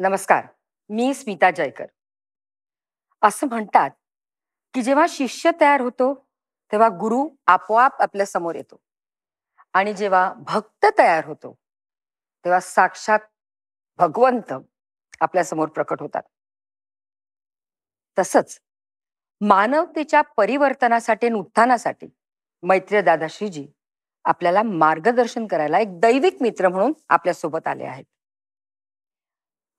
नमस्कार मी स्मिता जयकर असं म्हणतात की जेव्हा शिष्य तयार होतो तेव्हा गुरु आपोआप आपल्या समोर येतो आणि जेव्हा भक्त तयार होतो तेव्हा साक्षात भगवंत आपल्या समोर प्रकट होतात तसंच मानवतेच्या परिवर्तनासाठी आणि उत्थानासाठी मैत्री दादाश्रीजी आपल्याला मार्गदर्शन करायला एक दैविक मित्र म्हणून आपल्यासोबत आले आहेत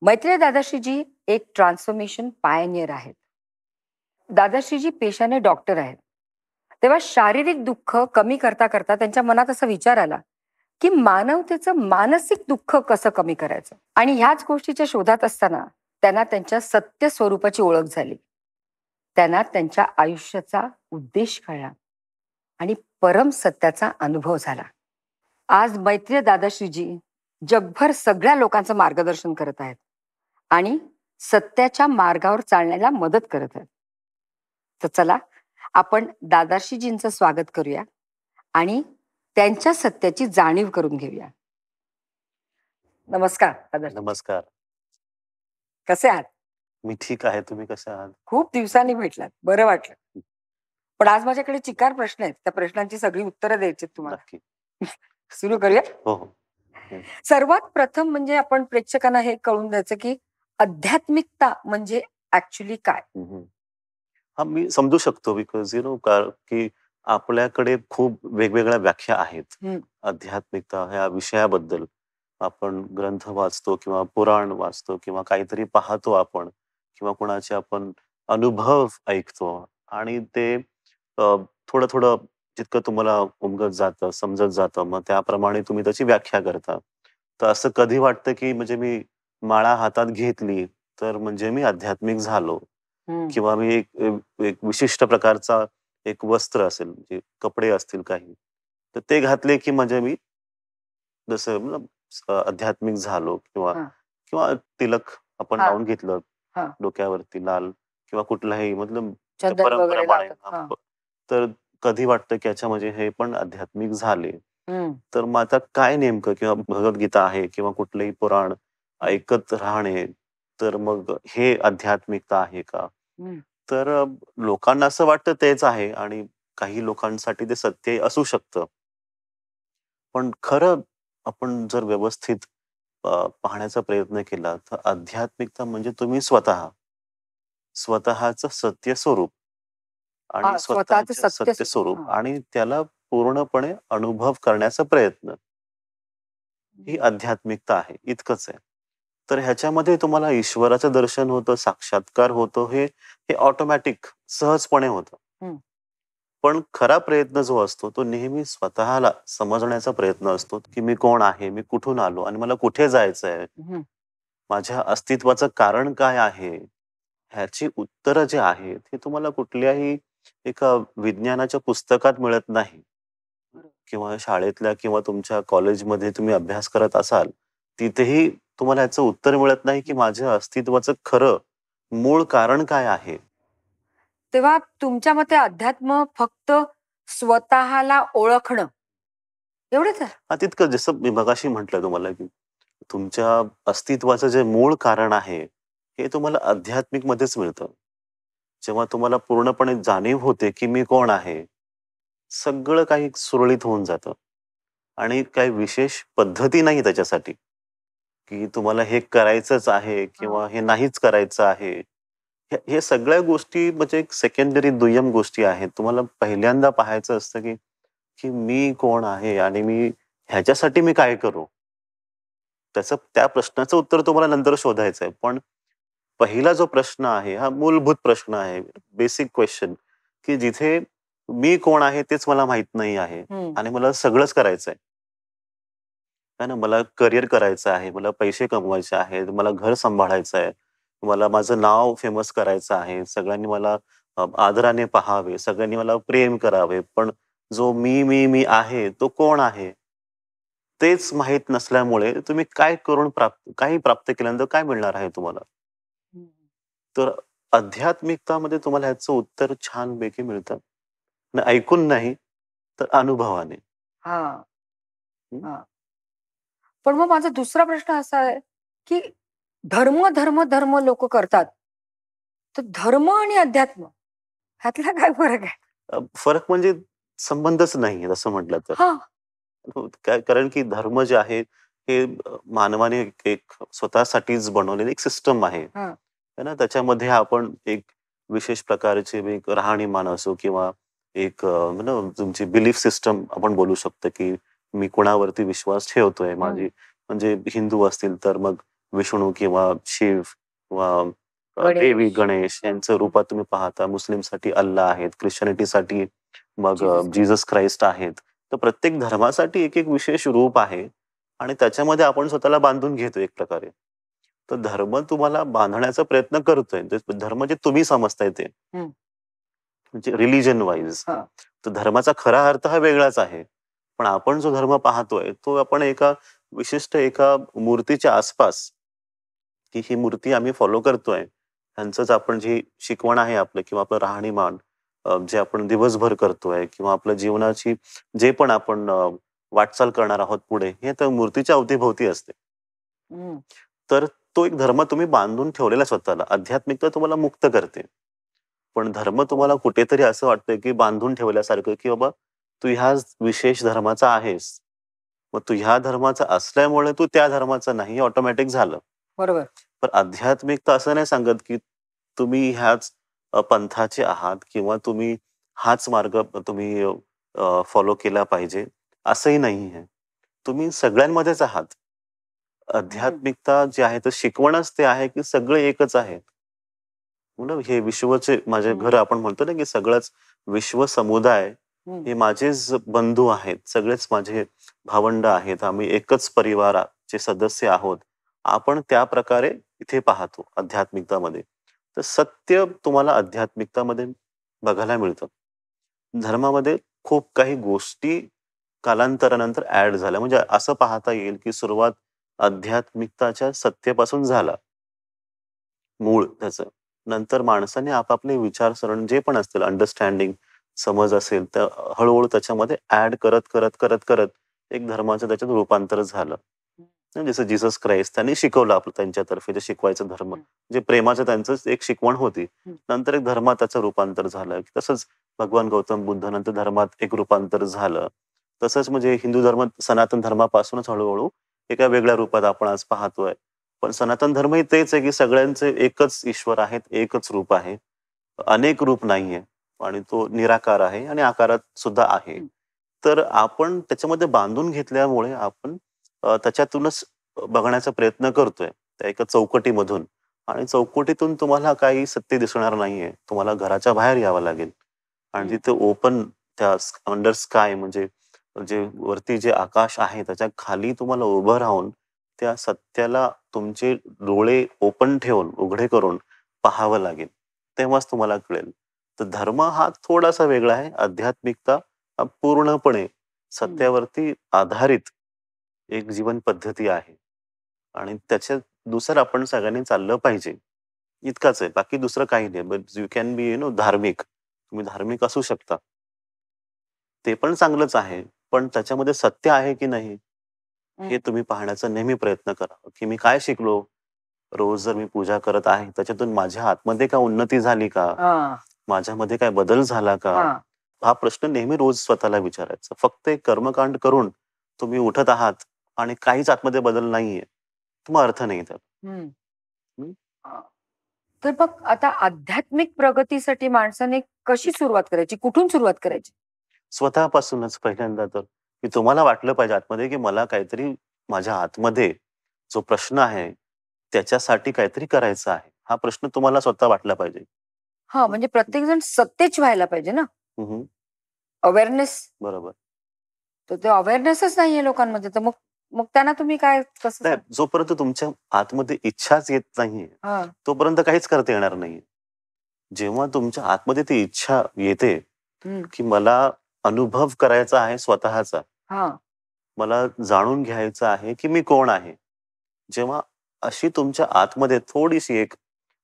मैत्री दादाश्रीजी एक ट्रान्सफॉर्मेशन पायनियर आहेत दादाश्रीजी पेशाने डॉक्टर आहेत तेव्हा शारीरिक दुःख कमी करता करता त्यांच्या मनात असा विचार आला की मानवतेचं मानसिक दुःख कसं कमी करायचं आणि ह्याच गोष्टीच्या शोधात असताना त्यांना त्यांच्या सत्य स्वरूपाची ओळख झाली त्यांना त्यांच्या आयुष्याचा उद्देश कळला आणि परम सत्याचा अनुभव झाला आज मैत्रीय दादाश्रीजी जगभर सगळ्या लोकांचं मार्गदर्शन करत आहेत आणि सत्याच्या मार्गावर चालण्याला मदत करत आहेत तर चला आपण दादाशीजींचं स्वागत करूया आणि त्यांच्या सत्याची जाणीव करून घेऊया नमस्कार नमस्कार कसे आहात मी ठीक आहे तुम्ही कसे आहात खूप दिवसांनी भेटलात बरं वाटलं पण आज माझ्याकडे चिकार प्रश्न आहेत त्या प्रश्नांची सगळी उत्तरं द्यायची तुम्हाला सुरू करूया हो, हो. सर्वात प्रथम म्हणजे आपण प्रेक्षकांना हे कळून द्यायचं की आध्यात्मिकता म्हणजे ऍक्च्युली काय हा मी समजू शकतो बिकॉज यु नो की आपल्याकडे खूप वेगवेगळ्या व्याख्या आहेत आध्यात्मिकता ह्या विषयाबद्दल आपण ग्रंथ वाचतो किंवा पुराण वाचतो किंवा काहीतरी पाहतो आपण किंवा कोणाचे आपण अनुभव ऐकतो आणि ते थोडं थोडं जितकं तुम्हाला उमगत जातं समजत जातं मग त्याप्रमाणे तुम्ही त्याची व्याख्या करता तर असं कधी वाटतं की म्हणजे मी माळा हातात घेतली तर म्हणजे मी आध्यात्मिक झालो किंवा मी एक एक विशिष्ट प्रकारचा एक वस्त्र असेल म्हणजे कपडे असतील काही तर ते घातले की म्हणजे मी जसं आध्यात्मिक झालो किंवा किंवा तिलक आपण लावून घेतलं डोक्यावरती लाल किंवा कुठलाही मतलब परंपरा तर कधी वाटतं की अच्छा म्हणजे हे पण आध्यात्मिक झाले तर मग आता काय नेमकं किंवा भगवद्गीता आहे किंवा कुठलंही पुराण ऐकत राहणे तर मग हे आध्यात्मिकता आहे का तर लोकांना असं वाटतं तेच आहे आणि काही लोकांसाठी ते सत्य असू शकतं पण खरं आपण जर व्यवस्थित पाहण्याचा प्रयत्न केला तर आध्यात्मिकता म्हणजे तुम्ही स्वतः स्वतःच सत्य स्वरूप आणि स्वतःच सत्य स्वरूप आणि त्याला पूर्णपणे अनुभव करण्याचा प्रयत्न ही आध्यात्मिकता आहे इतकंच आहे तर ह्याच्यामध्ये तुम्हाला ईश्वराचं दर्शन होतं साक्षात्कार होतो हे हे ऑटोमॅटिक सहजपणे होतं पण खरा प्रयत्न जो असतो तो नेहमी स्वतःला समजण्याचा प्रयत्न असतो की मी कोण आहे मी कुठून आलो आणि मला कुठे जायचं आहे माझ्या अस्तित्वाचं कारण काय आहे ह्याची उत्तरं जे आहेत हे तुम्हाला कुठल्याही एका विज्ञानाच्या पुस्तकात मिळत नाही किंवा शाळेतल्या किंवा तुमच्या कॉलेजमध्ये तुम्ही अभ्यास करत असाल तिथेही तुम्हाला याचं उत्तर मिळत नाही की माझ्या अस्तित्वाचं खरं मूळ कारण काय आहे तेव्हा तुमच्या मते अध्यात्म फक्त स्वतःला ओळखणं एवढंच तितकं जसं मी मगाशी म्हटलं तुम्हाला की तुमच्या अस्तित्वाचं जे मूळ कारण आहे हे तुम्हाला अध्यात्मिक मध्येच मिळतं जेव्हा तुम्हाला पूर्णपणे जाणीव होते की मी कोण आहे सगळं काही सुरळीत होऊन जातं आणि काही विशेष पद्धती नाही त्याच्यासाठी की तुम्हाला हे करायचंच आहे किंवा हे नाहीच करायचं आहे हे- सगळ्या गोष्टी म्हणजे एक सेकंडरी दुय्यम गोष्टी आहेत तुम्हाला पहिल्यांदा पाहायचं असतं की की मी कोण आहे आणि मी ह्याच्यासाठी मी काय करू त्याच त्या प्रश्नाचं उत्तर तुम्हाला नंतर शोधायचं आहे पण पहिला जो प्रश्न आहे हा मूलभूत प्रश्न आहे बेसिक क्वेश्चन की जिथे मी कोण आहे तेच मला माहित नाही आहे आणि मला सगळंच करायचंय काय ना मला करिअर करायचं आहे, मला पैसे कमवायचे आहेत, मला घर सांभाळायचं आहे, मला माझं नाव फेमस करायचं आहे, सगळ्यांनी मला आदराने पहावे, सगळ्यांनी मला प्रेम करावे. पण जो मी, मी, मी आहे तो कोण आहे? तेच माहीत नसल्यामुळे तुम्ही काय करून प्राप्त काही प्राप्त केल्यानंतर काय मिळणार आहे तुम्हाला? तर अध्यात्मिकतामध्ये तुम्हाला ह्याचं उत्तर छानपैकी मिळतं. ऐकून नाही, तर अनुभवाने. पण मग माझा दुसरा प्रश्न असा आहे की धर्म धर्म धर्म लोक करतात तर धर्म आणि अध्यात्म ह्यातला काय फरक आहे फरक म्हणजे संबंधच नाही असं म्हटलं तर कारण की धर्म जे आहे हे मानवाने एक स्वतःसाठीच बनवलेली एक सिस्टम आहे ना त्याच्यामध्ये आपण एक विशेष प्रकारचे एक राहणीमान असो किंवा एक तुमची बिलीफ सिस्टम आपण बोलू शकतो की मी कुणावरती विश्वास ठेवतोय माझी म्हणजे हिंदू असतील तर मग विष्णू किंवा शिव किंवा देवी गणेश यांचं रूपात तुम्ही पाहता मुस्लिमसाठी अल्ला आहेत ख्रिश्चनिटीसाठी मग जीजस क्राइस्ट आहेत तर प्रत्येक धर्मासाठी एक एक विशेष रूप आहे आणि त्याच्यामध्ये आपण स्वतःला बांधून घेतो एक प्रकारे तर धर्म तुम्हाला बांधण्याचा प्रयत्न करतोय धर्म जे तुम्ही समजताय ते म्हणजे रिलीजन वाईज तर धर्माचा खरा अर्थ हा वेगळाच आहे पण आपण जो धर्म पाहतोय तो आपण एका विशिष्ट एका मूर्तीच्या आसपास की ही मूर्ती आम्ही फॉलो करतोय त्यांचंच आपण जी शिकवण आहे आपलं किंवा आपलं राहणीमान जे आपण दिवसभर करतोय किंवा आपल्या जीवनाची जे पण आपण वाटचाल करणार आहोत पुढे हे तर मूर्तीच्या अवतीभोवती असते तर तो एक धर्म तुम्ही बांधून ठेवलेला स्वतःला आध्यात्मिकता तुम्हाला मुक्त करते पण धर्म तुम्हाला कुठेतरी असं वाटतंय की बांधून ठेवल्यासारखं की बाबा तू ह्या विशेष धर्माचा आहेस मग तू ह्या धर्माचा असल्यामुळे तू त्या धर्माचा नाही ऑटोमॅटिक झालं बरोबर पण अध्यात्मिकता असं नाही सांगत की तुम्ही ह्याच पंथाचे आहात किंवा तुम्ही हाच मार्ग तुम्ही फॉलो केला पाहिजे असंही नाही आहे तुम्ही सगळ्यांमध्येच आहात अध्यात्मिकता जी आहे तर शिकवणच ते आहे की सगळे एकच म्हणून हे विश्वचे माझे घर आपण म्हणतो ना की सगळंच विश्व समुदाय हे माझेच बंधू आहेत सगळेच माझे भावंड आहेत आम्ही एकच परिवाराचे सदस्य आहोत आपण त्या प्रकारे इथे पाहतो आध्यात्मिकतामध्ये तर सत्य तुम्हाला अध्यात्मिकतामध्ये बघायला मिळतं धर्मामध्ये खूप काही गोष्टी कालांतरानंतर ऍड झाल्या म्हणजे असं पाहता येईल की सुरुवात अध्यात्मिकताच्या सत्तेपासून झाला मूळ त्याच नंतर माणसाने आपापले विचारसरण जे पण असतील अंडरस्टँडिंग समज असेल तर हळूहळू त्याच्यामध्ये ऍड करत करत करत करत एक धर्माचं त्याच्यात रूपांतर झालं जसं जीसस क्राइस्ट त्यांनी शिकवलं आपलं त्यांच्यातर्फे जे शिकवायचं धर्म जे प्रेमाचं त्यांचं एक शिकवण होती नंतर एक धर्मात त्याचं रूपांतर झालं तसंच भगवान गौतम बुद्ध नंतर धर्मात एक रूपांतर झालं तसंच म्हणजे हिंदू धर्म सनातन धर्मापासूनच हळूहळू एका वेगळ्या रूपात आपण आज पाहतोय पण सनातन धर्म हे तेच आहे की सगळ्यांचे एकच ईश्वर आहेत एकच रूप आहे अनेक रूप नाहीये आणि तो निराकार आहे आणि आकारात सुद्धा आहे तर आपण त्याच्यामध्ये बांधून घेतल्यामुळे आपण त्याच्यातूनच बघण्याचा प्रयत्न करतोय त्या एका चौकटीमधून आणि चौकटीतून तुम्हाला काही सत्य दिसणार नाहीये तुम्हाला घराच्या बाहेर यावं लागेल आणि तिथे ओपन त्या अंडर स्काय म्हणजे जे वरती जे आकाश आहे त्याच्या खाली तुम्हाला उभं राहून त्या सत्याला तुमचे डोळे ओपन ठेवून उघडे करून पाहावं लागेल तेव्हाच तुम्हाला कळेल तर धर्म हा थोडासा वेगळा आहे आध्यात्मिकता हा पूर्णपणे सत्यावरती आधारित एक जीवन पद्धती आहे आणि त्याच्या दुसरं आपण सगळ्यांनी चाललं पाहिजे इतकाच आहे बाकी दुसरं काही नाही but you can be you know धार्मिक तुम्ही धार्मिक असू शकता ते पण चांगलंच आहे पण त्याच्यामध्ये सत्य आहे की नाही हे तुम्ही पाहण्याचा नेहमी प्रयत्न करा की मी काय शिकलो रोज जर मी पूजा करत आहे त्याच्यातून माझ्या आतमध्ये का उन्नती झाली का माझ्यामध्ये काय बदल झाला का हा प्रश्न नेहमी रोज स्वतःला विचारायचा फक्त एक कर्मकांड करून तुम्ही उठत आहात आणि काहीच आतमध्ये बदल नाहीये तुम्हाला अर्थ नाही तर तर मग आता आध्यात्मिक प्रगतीसाठी माणसाने कशी सुरुवात करायची कुठून सुरुवात करायची स्वतःपासूनच पहिल्यांदा तर की तुम्हाला वाटलं पाहिजे आतमध्ये की मला काहीतरी माझ्या आतमध्ये जो प्रश्न आहे त्याच्यासाठी काहीतरी करायचा आहे हा प्रश्न तुम्हाला स्वतः वाटला पाहिजे हा म्हणजे प्रत्येक जण सत्तेच व्हायला पाहिजे ना अवेअरनेस बरोबर तर ते अवेअरनेसच नाहीये लोकांमध्ये तर मग मग त्यांना तुम्ही काय कसं जोपर्यंत तुमच्या आतमध्ये इच्छाच येत नाही तोपर्यंत काहीच करता येणार नाही जेव्हा तुमच्या आतमध्ये ती इच्छा येते की मला अनुभव करायचा आहे स्वतःचा मला जाणून घ्यायचं आहे की मी कोण आहे जेव्हा अशी तुमच्या आतमध्ये थोडीशी एक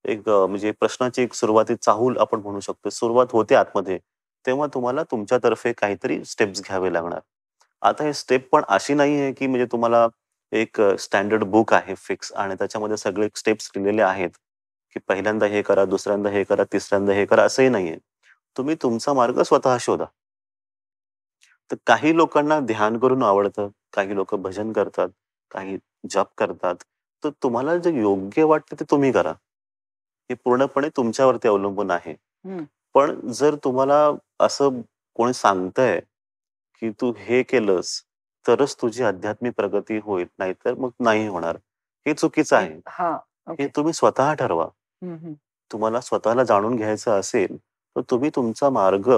एक म्हणजे प्रश्नाची एक सुरुवाती चाहूल आपण म्हणू शकतो सुरुवात होते आतमध्ये तेव्हा तुम्हाला तुमच्यातर्फे काहीतरी स्टेप्स घ्यावे लागणार आता हे स्टेप पण अशी नाही आहे की म्हणजे तुम्हाला एक स्टँडर्ड बुक आहे फिक्स आणि त्याच्यामध्ये सगळे स्टेप्स लिहिलेले आहेत की पहिल्यांदा हे करा दुसऱ्यांदा हे करा तिसऱ्यांदा हे करा असंही नाहीये तुम्ही तुमचा मार्ग स्वतः शोधा तर काही लोकांना ध्यान करून आवडतं काही लोक भजन करतात काही जप करतात तर तुम्हाला जे योग्य वाटतं ते तुम्ही करा हे पूर्णपणे तुमच्यावरती अवलंबून आहे पण जर तुम्हाला असं कोणी सांगतंय की तू हे केलंस तरच तुझी आध्यात्मिक प्रगती होईल नाहीतर मग नाही होणार हे चुकीचं आहे हे तुम्ही स्वतः ठरवा तुम्हाला स्वतःला जाणून घ्यायचं असेल तर तुम्ही तुमचा मार्ग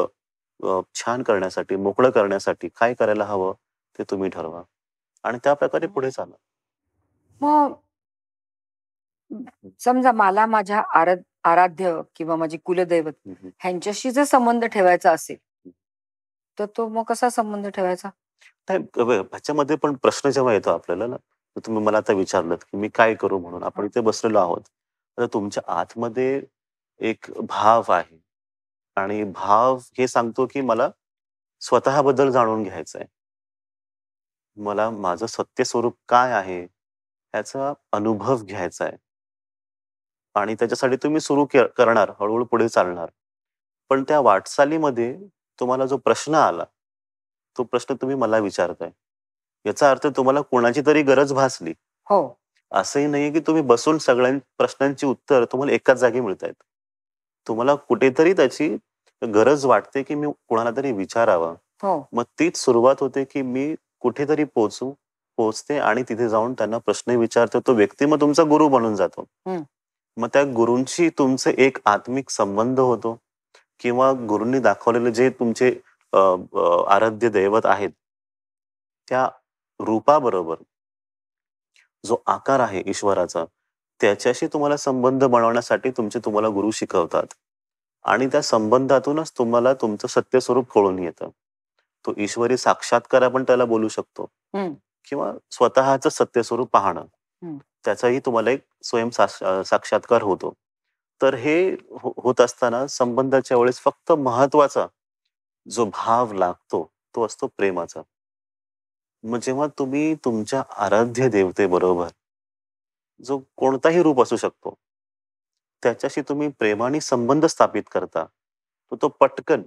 छान करण्यासाठी मोकळं करण्यासाठी काय करायला हवं ते तुम्ही ठरवा आणि त्या प्रकारे पुढे चाला मग समजा मला माझ्या आराध्य किंवा माझी कुलदैवत ह्यांच्याशी जर संबंध ठेवायचा असेल तर तो मग कसा संबंध ठेवायचा ह्याच्यामध्ये पण प्रश्न जेव्हा येतो आपल्याला ना तुम्ही मला आता विचारलं की मी काय करू म्हणून आपण इथे बसलेलो आहोत तर तुमच्या आतमध्ये एक भाव आहे आणि भाव हे सांगतो की मला स्वतःबद्दल जाणून घ्यायचं आहे मला माझं सत्य स्वरूप काय आहे ह्याचा अनुभव घ्यायचा आहे आणि त्याच्यासाठी तुम्ही सुरू करणार हळूहळू पुढे चालणार पण त्या वाटचालीमध्ये तुम्हाला जो प्रश्न आला तो प्रश्न तुम्ही मला विचारताय याचा अर्थ तुम्हाला कोणाची तरी गरज भासली हो असंही नाही की तुम्ही बसून सगळ्या प्रश्नांची उत्तर तुम्हाला एकाच जागी मिळत आहेत तुम्हाला कुठेतरी त्याची गरज वाटते की मी कोणाला तरी विचारावं हो. मग तीच सुरुवात होते की मी कुठेतरी पोहोचू पोहोचते आणि तिथे जाऊन त्यांना प्रश्न विचारतो तो व्यक्ती मग तुमचा गुरु बनून जातो मग त्या गुरूंशी तुमचे एक आत्मिक संबंध होतो किंवा गुरूंनी दाखवलेले जे तुमचे आराध्य दैवत आहेत त्या रूपाबरोबर जो आकार आहे ईश्वराचा त्याच्याशी तुम्हाला संबंध बनवण्यासाठी तुमचे तुम्हाला गुरु शिकवतात आणि त्या संबंधातूनच तुम्हाला तुमचं सत्य स्वरूप कळून येतं तो ईश्वरी साक्षात्कार आपण त्याला बोलू शकतो किंवा स्वतःच सत्य स्वरूप पाहणं त्याचाही तुम्हाला एक स्वयं साक्षात्कार होतो तर हे हो-, होत असताना संबंधाच्या वेळेस फक्त महत्वाचा जो भाव लागतो तो असतो प्रेमाचा मग जेव्हा तुम्ही तुमच्या आराध्य देवतेबरोबर जो कोणताही रूप असू शकतो त्याच्याशी तुम्ही प्रेमाने संबंध स्थापित करता तो तो पटकन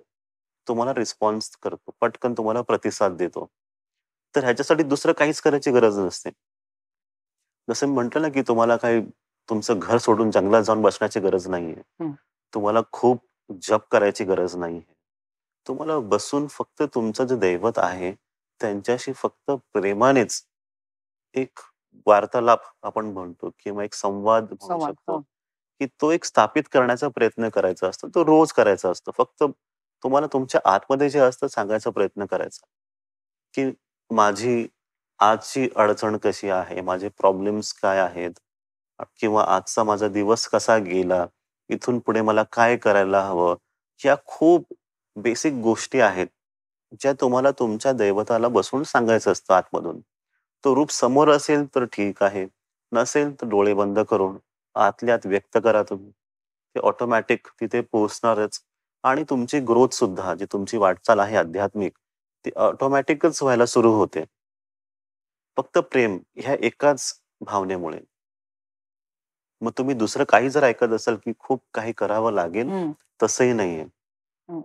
तुम्हाला रिस्पॉन्स करतो पटकन तुम्हाला प्रतिसाद देतो तर ह्याच्यासाठी दुसरं काहीच करायची गरज नसते जसं मी म्हंटल ना की तुम्हाला काही तुमचं घर सोडून जंगलात जाऊन बसण्याची गरज नाहीये तुम्हाला खूप जप करायची गरज नाहीये तुम्हाला बसून फक्त तुमचं जे दैवत आहे त्यांच्याशी फक्त प्रेमानेच एक वार्तालाप आपण म्हणतो किंवा एक संवाद शकतो हो. की तो एक स्थापित करण्याचा प्रयत्न करायचा असतो तो रोज करायचा असतो फक्त तुम्हाला तुमच्या आतमध्ये जे असतं सांगायचा प्रयत्न करायचा की माझी आजची अडचण कशी आहे माझे प्रॉब्लेम्स काय आहेत किंवा आजचा माझा दिवस कसा गेला इथून पुढे मला काय करायला हवं या खूप बेसिक गोष्टी आहेत ज्या तुम्हाला तुमच्या दैवताला बसून सांगायचं असतं आतमधून तो रूप समोर असेल तर ठीक आहे नसेल तर डोळे बंद करून आतल्यात व्यक्त करा तुम्ही ते ऑटोमॅटिक तिथे पोहोचणारच आणि तुमची ग्रोथ सुद्धा जी तुमची वाटचाल आहे आध्यात्मिक ती ऑटोमॅटिकच व्हायला सुरू होते फक्त प्रेम ह्या एकाच भावनेमुळे मग तुम्ही दुसरं काही जर ऐकत असाल की खूप काही करावं लागेल तसंही नाहीये हो.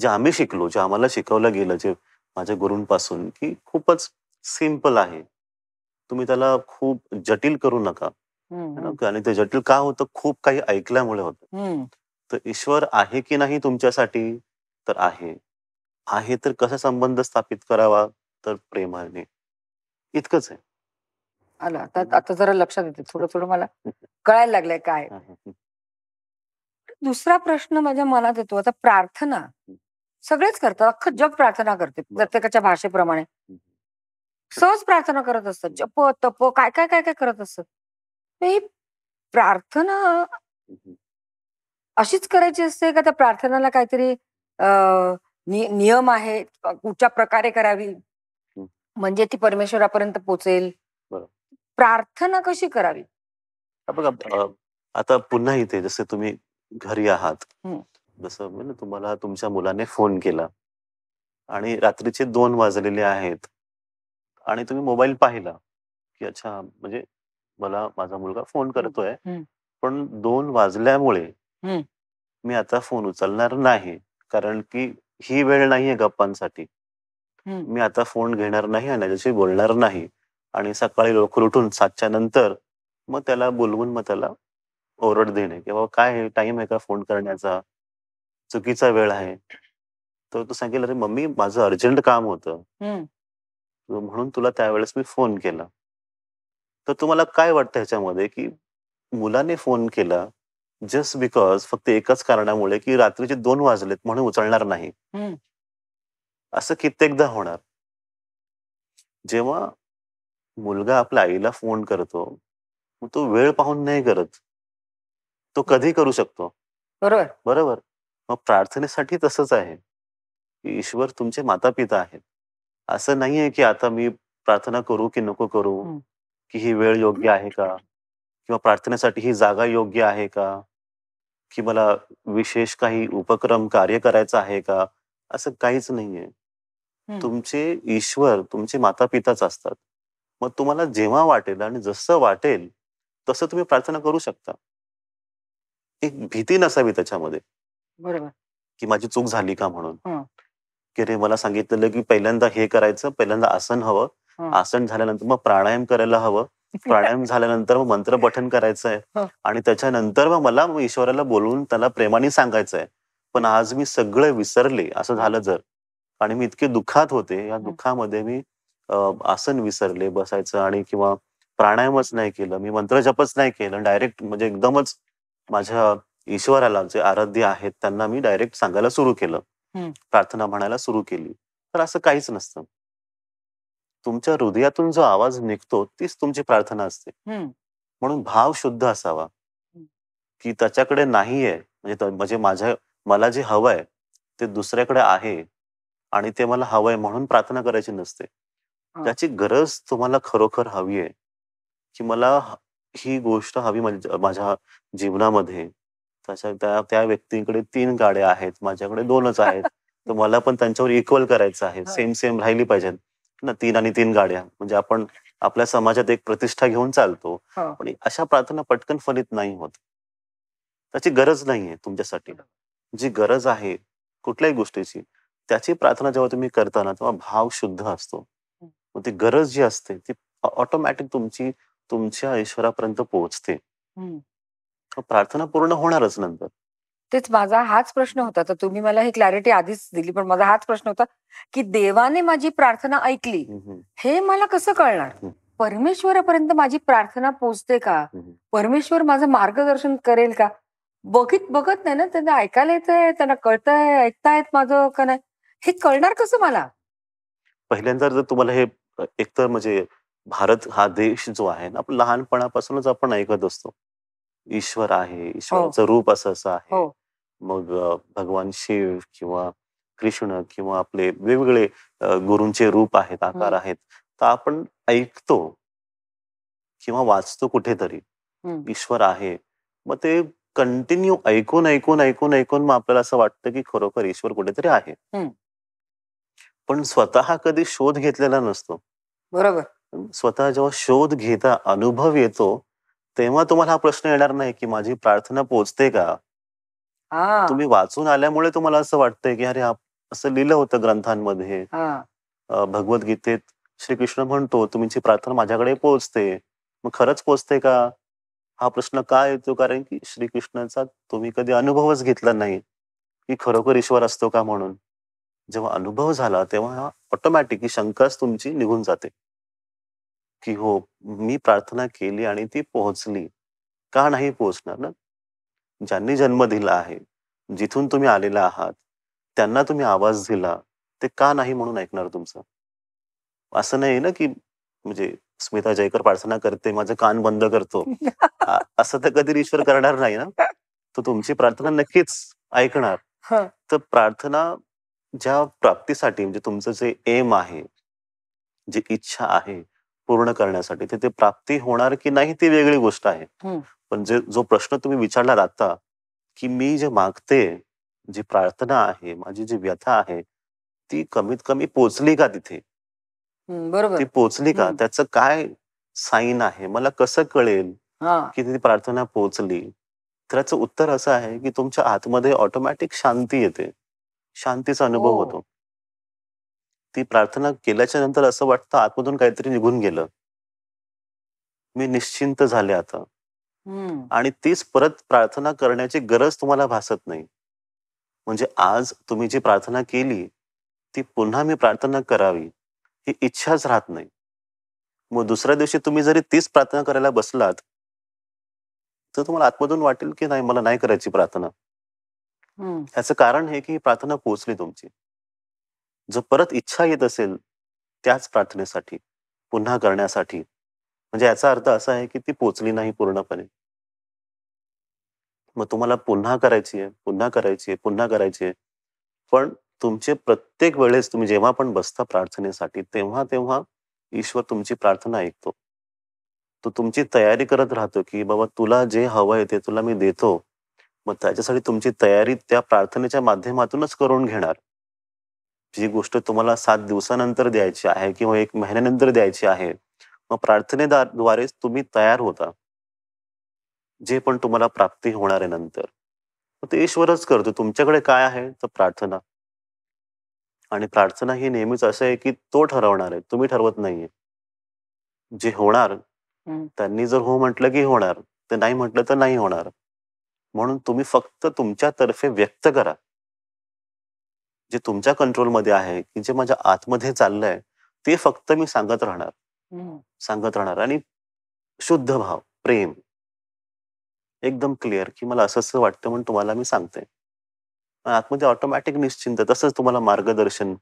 जे आम्ही शिकलो जे आम्हाला शिकवलं गेलं जे माझ्या गुरुंपासून की खूपच सिम्पल आहे तुम्ही त्याला खूप जटिल करू नका आणि ते जटिल का होतं खूप काही ऐकल्यामुळे होतं तर ईश्वर आहे की नाही तुमच्यासाठी तर आहे आहे तर कसा संबंध स्थापित करावा तर प्रेमाने इतकंच आहे आलं आता आता जरा लक्षात येते थोडं थोडं मला कळायला लागलंय काय दुसरा प्रश्न माझ्या मनात येतो आता प्रार्थना सगळेच करतात अख्ख जग प्रार्थना करते प्रत्येकाच्या भाषेप्रमाणे सहज प्रार्थना करत असतात जप तप काय काय काय काय करत असत प्रार्थना अशीच करायची असते का त्या प्रार्थनाला काहीतरी नियम आहे कुठच्या प्रकारे करावी म्हणजे ती परमेश्वरापर्यंत पोचेल प्रार्थना कशी करावी बघा आता पुन्हा इथे जसे तुम्ही घरी आहात जसं तुम्हाला तुमच्या मुलाने फोन केला आणि रात्रीचे दोन वाजलेले आहेत आणि तुम्ही मोबाईल पाहिला की अच्छा म्हणजे मला माझा मुलगा फोन करतोय पण दोन वाजल्यामुळे मी आता फोन उचलणार नाही कारण की ही वेळ नाहीये गप्पांसाठी मी आता फोन घेणार नाही आणि त्याच्याशी बोलणार नाही आणि सकाळी लवकर उठून सातच्या नंतर मग त्याला बोलवून मग त्याला ओरड देणे किंवा काय टाइम आहे का फोन करण्याचा चुकीचा वेळ आहे तर तो सांगेल अरे मम्मी माझं अर्जंट काम होतं म्हणून तुला त्यावेळेस मी फोन केला तर तुम्हाला काय वाटतं ह्याच्यामध्ये की मुलाने फोन केला जस्ट बिकॉज फक्त एकाच कारणामुळे की रात्रीचे दोन वाजलेत म्हणून उचलणार नाही असं कित्येकदा होणार जेव्हा मुलगा आपल्या आईला फोन करतो तो वेळ पाहून नाही करत तो कधी करू शकतो बरोबर बरोबर मग प्रार्थनेसाठी तसंच आहे ईश्वर तुमचे माता पिता आहेत असं नाहीये की आता मी प्रार्थना करू की नको करू की ही वेळ योग्य आहे का किंवा प्रार्थनेसाठी ही जागा योग्य आहे का की मला विशेष काही उपक्रम कार्य करायचं आहे का असं काहीच नाहीये तुमचे ईश्वर तुमचे माता पिताच असतात मग तुम्हाला जेव्हा वाटेल आणि जसं वाटेल तसं तुम्ही प्रार्थना करू शकता एक भीती नसावी त्याच्यामध्ये बरोबर की माझी चूक झाली का म्हणून की रे मला सांगितलेलं की पहिल्यांदा हे करायचं पहिल्यांदा आसन हवं आसन झाल्यानंतर मग प्राणायाम करायला हवं प्राणायाम झाल्यानंतर मग मंत्र पठन करायचंय आणि त्याच्यानंतर मग मला ईश्वराला बोलून त्याला प्रेमाने सांगायचं पण आज मी सगळं विसरले असं झालं जर आणि मी इतके दुःखात होते या दुःखामध्ये मी आसन विसरले बसायचं आणि किंवा प्राणायामच नाही केलं मी मंत्रजपच नाही केलं डायरेक्ट म्हणजे एकदमच माझ्या ईश्वराला जे आराध्य आहेत त्यांना मी डायरेक्ट सांगायला सुरू केलं प्रार्थना म्हणायला सुरू केली तर असं काहीच नसतं तुमच्या हृदयातून जो आवाज निघतो तीच तुमची प्रार्थना असते म्हणून भाव शुद्ध असावा की त्याच्याकडे नाहीये म्हणजे म्हणजे माझ्या मला जे हवंय ते दुसऱ्याकडे आहे आणि ते मला हवंय म्हणून प्रार्थना करायची नसते त्याची गरज तुम्हाला खरोखर हवी आहे की मला ही गोष्ट हवी म्हणजे, माझ्या जीवनामध्ये त्याच्या त्या व्यक्तीकडे तीन गाड्या आहेत माझ्याकडे दोनच आहेत तर मला पण त्यांच्यावर इक्वल करायचं आहे सेम सेम राहिली पाहिजेत ना तीन आणि तीन गाड्या म्हणजे आपण आपल्या समाजात एक प्रतिष्ठा घेऊन चालतो हो. पण अशा प्रार्थना पटकन फलित नाही होत त्याची गरज नाहीये तुमच्यासाठी जी गरज आहे कुठल्याही गोष्टीची त्याची प्रार्थना जेव्हा तुम्ही करता ना तेव्हा भाव शुद्ध असतो मग ती गरज जी असते ती ऑटोमॅटिक तुमची तुमच्या ईश्वरापर्यंत पोहोचते प्रार्थना पूर्ण होणारच नंतर तेच माझा हाच प्रश्न होता तर तुम्ही मला ही क्लॅरिटी आधीच दिली पण माझा हाच प्रश्न होता की देवाने माझी प्रार्थना ऐकली हे मला कसं कळणार परमेश्वरापर्यंत माझी प्रार्थना पोचते का परमेश्वर माझं मार्गदर्शन करेल का बघित बघत नाही ना त्यांना ऐकायला येत आहे त्यांना कळतंय ऐकतायत माझं का नाही हे कळणार कसं मला पहिल्यांदा जर तुम्हाला हे एकतर म्हणजे भारत हा देश जो आहे ना आपण लहानपणापासूनच आपण ऐकत असतो ईश्वर आहे ईश्वराचं हो. रूप असं असं आहे हो. मग भगवान शिव किंवा कृष्ण किंवा आपले वेगवेगळे गुरूंचे रूप आहेत आकार आहेत तर आपण ऐकतो किंवा वाचतो कुठेतरी ईश्वर आहे मग ते कंटिन्यू ऐकून ऐकून ऐकून ऐकून मग आपल्याला असं वाटतं की खरोखर ईश्वर कुठेतरी आहे पण स्वतः कधी शोध घेतलेला नसतो बरोबर स्वतः जेव्हा शोध घेता अनुभव येतो तेव्हा तुम्हाला हा प्रश्न येणार नाही की माझी प्रार्थना पोचते का तुम्ही वाचून आल्यामुळे तुम्हाला असं वाटतंय की अरे असं लिहिलं होतं ग्रंथांमध्ये भगवद्गीतेत श्रीकृष्ण म्हणतो तुमची प्रार्थना माझ्याकडे पोहोचते मग खरंच पोचते का हा प्रश्न का येतो कारण की श्रीकृष्णाचा तुम्ही कधी अनुभवच घेतला नाही की खरोखर ईश्वर असतो का म्हणून जेव्हा अनुभव झाला तेव्हा ही शंकाच तुमची निघून जाते की हो मी प्रार्थना केली आणि ती पोहोचली का नाही पोहोचणार ना ज्यांनी जन्म दिला आहे जिथून तुम्ही आलेला आहात त्यांना तुम्ही आवाज दिला ते का नाही म्हणून ऐकणार तुमचं असं नाही ना की म्हणजे स्मिता जयकर प्रार्थना करते माझं कान बंद करतो असं तर कधी ईश्वर करणार नाही ना तो तुमची प्रार्थना नक्कीच ऐकणार तर प्रार्थना ज्या प्राप्तीसाठी म्हणजे तुमचं जे एम आहे, जी इच्छा आहे पूर्ण करण्यासाठी ते प्राप्ती होणार की नाही ती वेगळी गोष्ट आहे. पण जे जो प्रश्न तुम्ही विचारला आता, की मी जे मागते जी प्रार्थना आहे, माझी जी व्यथा आहे, ती कमीत कमी पोचली का तिथे? बरोबर. ती पोचली का? त्याच त्याचं काय साईन आहे? मला कसं कळेल, की ती प्रार्थना पोहोचली? त्याचं उत्तर असं आहे, की तुमच्या आतमध्ये ऑटोमॅटिक शांती येते. शांतीचा अनुभव हो. होतो ती प्रार्थना केल्याच्या नंतर असं वाटतं आतमधून काहीतरी निघून गेलं मी निश्चिंत झाले आता आणि तीच परत प्रार्थना करण्याची गरज तुम्हाला भासत नाही म्हणजे आज तुम्ही जी प्रार्थना केली ती पुन्हा मी प्रार्थना करावी ही इच्छाच राहत नाही मग दुसऱ्या दिवशी तुम्ही जरी तीच प्रार्थना करायला बसलात तर तुम्हाला आतमधून वाटेल की नाही मला नाही करायची प्रार्थना ह्याचं कारण हे की प्रार्थना पोहोचली तुमची जर परत इच्छा येत असेल त्याच प्रार्थनेसाठी पुन्हा करण्यासाठी म्हणजे याचा अर्थ असा आहे की ती पोचली नाही पूर्णपणे मग तुम्हाला पुन्हा करायची आहे पुन्हा करायची आहे पुन्हा करायची आहे पण तुमचे प्रत्येक वेळेस तुम्ही जेव्हा पण बसता प्रार्थनेसाठी तेव्हा तेव्हा ईश्वर तुमची प्रार्थना ऐकतो तो तुमची तयारी करत राहतो की बाबा तुला जे हवं आहे ते तुला मी देतो मग त्याच्यासाठी तुमची तयारी त्या प्रार्थनेच्या माध्यमातूनच करून घेणार जी गोष्ट तुम्हाला सात दिवसानंतर द्यायची आहे किंवा एक महिन्यानंतर द्यायची आहे मग प्रार्थनेद्वारेच तुम्ही तयार होता जे पण तुम्हाला प्राप्ती होणार आहे नंतर ते ईश्वरच करतो तुमच्याकडे काय आहे तर प्रार्थना आणि प्रार्थना ही नेहमीच असं आहे की तो ठरवणार आहे तुम्ही ठरवत नाहीये जे होणार त्यांनी जर हो म्हटलं की होणार ते नाही म्हटलं तर नाही होणार म्हणून तुम्ही फक्त तुमच्यातर्फे व्यक्त करा जे तुमच्या कंट्रोलमध्ये आहे की जे माझ्या आतमध्ये चाललंय ते फक्त मी सांगत राहणार सांगत राहणार आणि शुद्ध भाव प्रेम एकदम क्लिअर की मला असं असं वाटतं म्हणून तुम्हाला मी सांगते आतमध्ये ऑटोमॅटिक निश्चिंत तसंच तुम्हाला मार्गदर्शन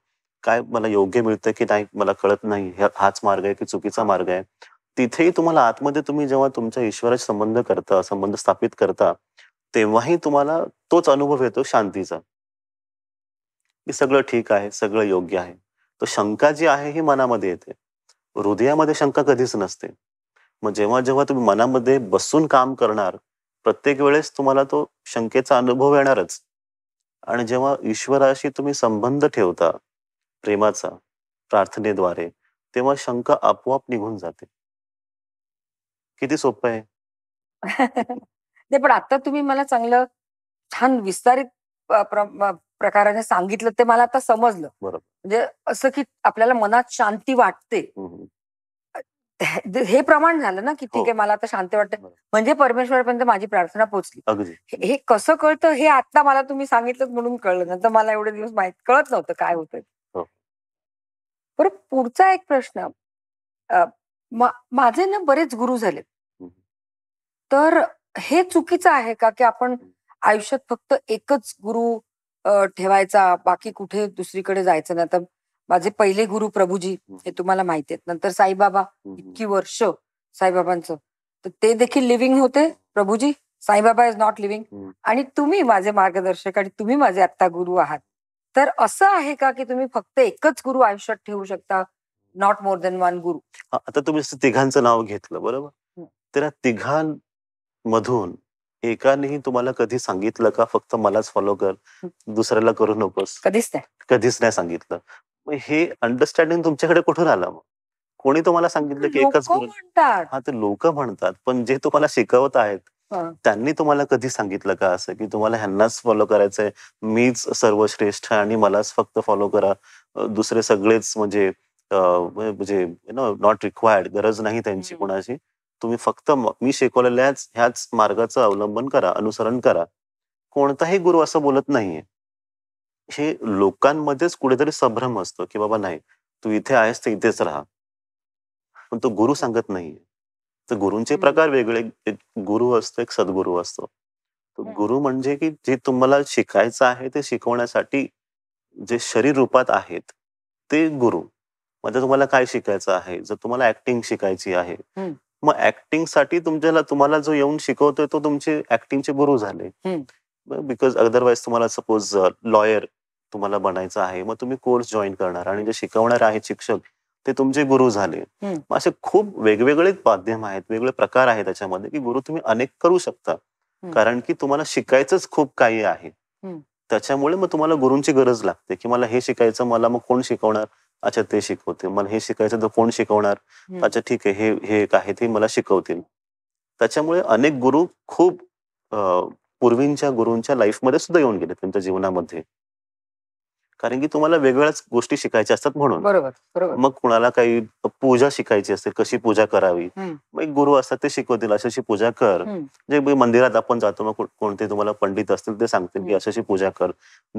काय मला योग्य मिळतं की नाही मला कळत नाही हाच मार्ग आहे की चुकीचा मार्ग आहे तिथेही तुम्हाला आतमध्ये तुम्ही जेव्हा तुमच्या ईश्वराशी संबंध करता संबंध स्थापित करता तेव्हाही तुम्हाला तोच अनुभव येतो शांतीचा की सगळं ठीक आहे सगळं योग्य आहे तो शंका जी आहे ही मनामध्ये येते हृदयामध्ये शंका कधीच नसते मग जेव्हा जेव्हा तुम्ही मनामध्ये बसून काम करणार प्रत्येक वेळेस तुम्हाला तो शंकेचा अनुभव येणारच आणि जेव्हा ईश्वराशी तुम्ही संबंध ठेवता प्रेमाचा प्रार्थनेद्वारे तेव्हा शंका आपोआप निघून जाते किती सोपं आहे नाही पण आता तुम्ही मला चांगलं छान विस्तारित प्रकाराने सांगितलं ते मला आता समजलं म्हणजे असं की आपल्याला मनात शांती वाटते हे प्रमाण झालं ना की ठीक हो. आहे मला आता शांती वाटते म्हणजे परमेश्वरपर्यंत माझी प्रार्थना पोहोचली हे कसं कळतं हे आता मला तुम्ही सांगितलं म्हणून कळलं नंतर मला एवढे दिवस माहित कळत नव्हतं काय होतं हो. बरं पुढचा एक प्रश्न माझे ना बरेच गुरु झाले तर हे चुकीचं आहे का की आपण आयुष्यात फक्त एकच गुरु ठेवायचा बाकी कुठे दुसरीकडे जायचं नाही आता माझे पहिले गुरु प्रभूजी हे तुम्हाला माहिती आहेत नंतर साईबाबा इतकी वर्ष साईबाबांचं तर ते देखील लिव्हिंग होते प्रभूजी साईबाबा इज नॉट लिव्हिंग आणि तुम्ही माझे मार्गदर्शक आणि तुम्ही माझे आत्ता गुरु आहात तर असं आहे का की तुम्ही फक्त एकच गुरु आयुष्यात ठेवू शकता नॉट मोर देन वन गुरु आता तुम्ही तिघांचं नाव घेतलं बरोबर तर तिघां मधून एकानेही तुम्हाला कधी सांगितलं का फक्त मलाच फॉलो कर दुसऱ्याला करू नकोस कधीच नाही कधीच नाही सांगितलं हे अंडरस्टँडिंग तुमच्याकडे कुठून आलं मग कोणी तुम्हाला सांगितलं की एकच हा तर लोक म्हणतात पण जे तुम्हाला शिकवत आहेत त्यांनी तुम्हाला कधी सांगितलं का असं की तुम्हाला ह्यांनाच फॉलो करायचंय मीच सर्वश्रेष्ठ आणि मलाच फक्त फॉलो करा दुसरे सगळेच म्हणजे म्हणजे नॉट रिक्वायर्ड गरज नाही त्यांची कोणाची तुम्ही फक्त मी शिकवलेल्याच ह्याच मार्गाचं अवलंबन करा अनुसरण करा कोणताही गुरु असं बोलत नाहीये हे लोकांमध्येच कुठेतरी संभ्रम असतो की बाबा नाही तू इथे आहेस तर इथेच राहा पण तो गुरु सांगत नाहीये तर गुरुंचे प्रकार वेगळे एक गुरु असतो एक सद्गुरु असतो गुरु म्हणजे की जे तुम्हाला शिकायचं आहे ते शिकवण्यासाठी जे शरीर रूपात आहेत ते गुरु म्हणजे तुम्हाला काय शिकायचं आहे जर तुम्हाला ऍक्टिंग शिकायची आहे मग ऍक्टिंग साठी तुमच्याला तुम्हाला जो येऊन शिकवतोय तो तुमचे ऍक्टिंगचे गुरु झाले बिकॉज अदरवाईज तुम्हाला सपोज लॉयर तुम्हाला बनायचं आहे मग तुम्ही कोर्स जॉईन करणार आणि जे शिकवणार आहेत शिक्षक ते तुमचे गुरु झाले असे खूप वेगवेगळे माध्यम आहेत वेगवेगळे प्रकार आहेत त्याच्यामध्ये की गुरु तुम्ही अनेक करू शकता कारण की तुम्हाला शिकायचंच खूप काही आहे त्याच्यामुळे मग तुम्हाला गुरूंची गरज लागते की मला हे शिकायचं मला मग कोण शिकवणार अच्छा ते शिकवते मला हे शिकायचं तर कोण शिकवणार अच्छा ठीक आहे हे हे एक आहे ते मला शिकवतील त्याच्यामुळे अनेक गुरु खूप पूर्वींच्या गुरूंच्या लाईफमध्ये सुद्धा येऊन गेले त्यांच्या जीवनामध्ये कारण की तुम्हाला वेगवेगळ्याच गोष्टी शिकायच्या असतात म्हणून मग कुणाला काही पूजा शिकायची असते कशी पूजा करावी मग एक गुरु असतात ते शिकवतील अशाशी पूजा कर जे म्हणजे मंदिरात आपण जातो मग कोणते तुम्हाला पंडित असतील ते सांगतील की अशाशी पूजा कर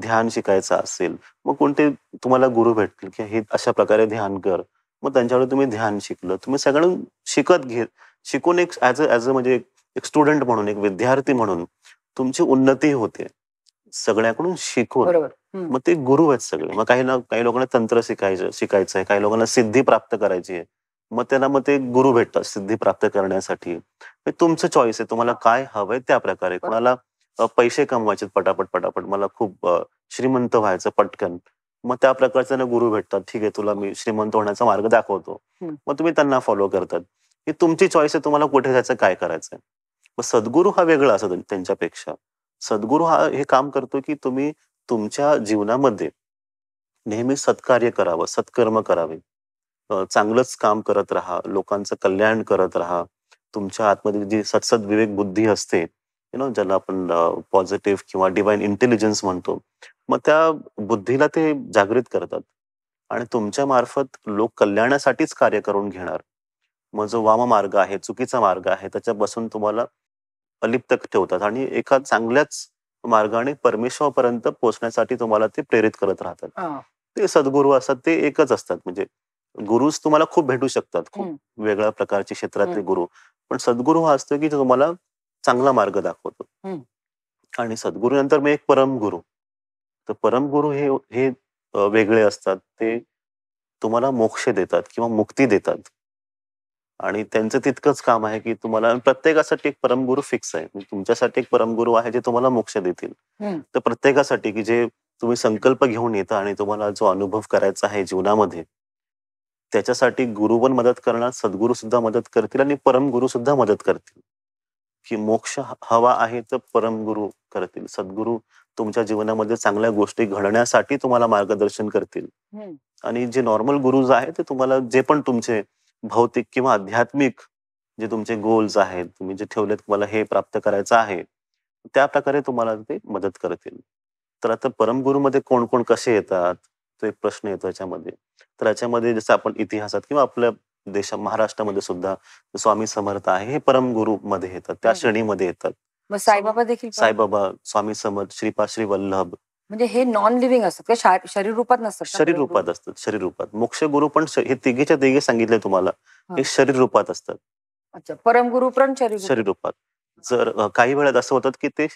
ध्यान शिकायचं असेल मग कोणते तुम्हाला गुरु भेटतील की हे अशा प्रकारे ध्यान कर मग त्यांच्याकडे तुम्ही ध्यान शिकलं तुम्ही सगळं शिकत घेत शिकून एक ऍज अ म्हणजे एक स्टुडंट म्हणून एक विद्यार्थी म्हणून तुमची उन्नती होते सगळ्याकडून शिकून मग ते गुरु आहेत सगळे मग काही ना काही लोकांना तंत्र शिकायचं शिकायचं आहे काही लोकांना सिद्धी प्राप्त करायची आहे मग त्यांना मग ते गुरु भेटतात सिद्धी प्राप्त करण्यासाठी तुमचं चॉईस आहे तुम्हाला काय हवंय त्या प्रकारे कोणाला पैसे कमवायचे पटापट पटापट मला खूप श्रीमंत व्हायचं पटकन मग त्या प्रकारचे गुरु भेटतात ठीक आहे तुला मी श्रीमंत होण्याचा मार्ग दाखवतो मग तुम्ही त्यांना फॉलो करतात की तुमची चॉईस आहे तुम्हाला कुठे जायचं काय करायचंय मग सद्गुरू हा वेगळा असतो त्यांच्यापेक्षा सद्गुरु हा हे काम करतो की तुम्ही तुमच्या जीवनामध्ये नेहमी सत्कार्य करावं सत्कर्म करावे चांगलंच काम करत राहा लोकांचं कल्याण करत राहा तुमच्या आतमध्ये जी सतसद विवेक बुद्धी असते यु नो ज्याला आपण पॉझिटिव्ह किंवा डिवाइन इंटेलिजन्स म्हणतो मग त्या बुद्धीला ते जागृत करतात आणि तुमच्या मार्फत लोक कल्याणासाठीच कार्य करून घेणार मग जो वाम मार्ग आहे चुकीचा मार्ग आहे त्याच्यापासून तुम्हाला अलिप्त ठेवतात आणि एका चांगल्याच मार्गाने परमेश्वरापर्यंत पोहोचण्यासाठी तुम्हाला ते प्रेरित करत राहतात ते सद्गुरू असतात ते एकच असतात म्हणजे गुरुज तुम्हाला खूप भेटू शकतात खूप वेगळ्या प्रकारचे क्षेत्रातले गुरु पण सद्गुरू हा असतो की तुम्हाला चांगला मार्ग दाखवतो आणि सद्गुरू नंतर मी एक परमगुरु तर परमगुरु हे हे वेगळे असतात ते तुम्हाला मोक्ष देतात किंवा मुक्ती देतात आणि त्यांचं तितकंच काम आहे की तुम्हाला प्रत्येकासाठी एक परमगुरु फिक्स आहे म्हणजे तुमच्यासाठी एक परमगुरु आहे जे तुम्हाला मोक्ष देतील तर प्रत्येकासाठी की जे तुम्ही संकल्प घेऊन येता आणि तुम्हाला जो अनुभव करायचा आहे जीवनामध्ये त्याच्यासाठी गुरु पण मदत करणार सद्गुरू सुद्धा मदत करतील आणि परमगुरु सुद्धा मदत करतील की मोक्ष हवा आहे तर परमगुरु करतील सद्गुरू तुमच्या जीवनामध्ये चांगल्या गोष्टी घडण्यासाठी तुम्हाला मार्गदर्शन करतील आणि जे नॉर्मल गुरुज आहेत ते तुम्हाला जे पण तुमचे भौतिक किंवा आध्यात्मिक जे तुमचे गोल्स आहेत तुम्ही जे ठेवलेत मला हे प्राप्त करायचं आहे त्या प्रकारे तुम्हाला ते मदत करतील तर आता परमगुरूमध्ये कोण कोण कसे येतात तो एक प्रश्न येतो याच्यामध्ये तर याच्यामध्ये जसं आपण इतिहासात किंवा आपल्या देशा महाराष्ट्रामध्ये सुद्धा स्वामी समर्थ आहे हे परमगुरु मध्ये येतात त्या श्रेणीमध्ये येतात साईबाबा देखील साईबाबा स्वामी समर्थ श्रीपा श्री वल्लभ म्हणजे हे नॉन लिव्हिंग असतात शरीर रूपात नसतात शरीर रूपात असतात शरीर रूपात मोक्ष गुरु पण हे तिघेच्या तिघे सांगितले तुम्हाला हे शरीर रूपात असतात अच्छा परमगुरु पण शरीर शरीर रूपात जर काही वेळात असं होतात की ते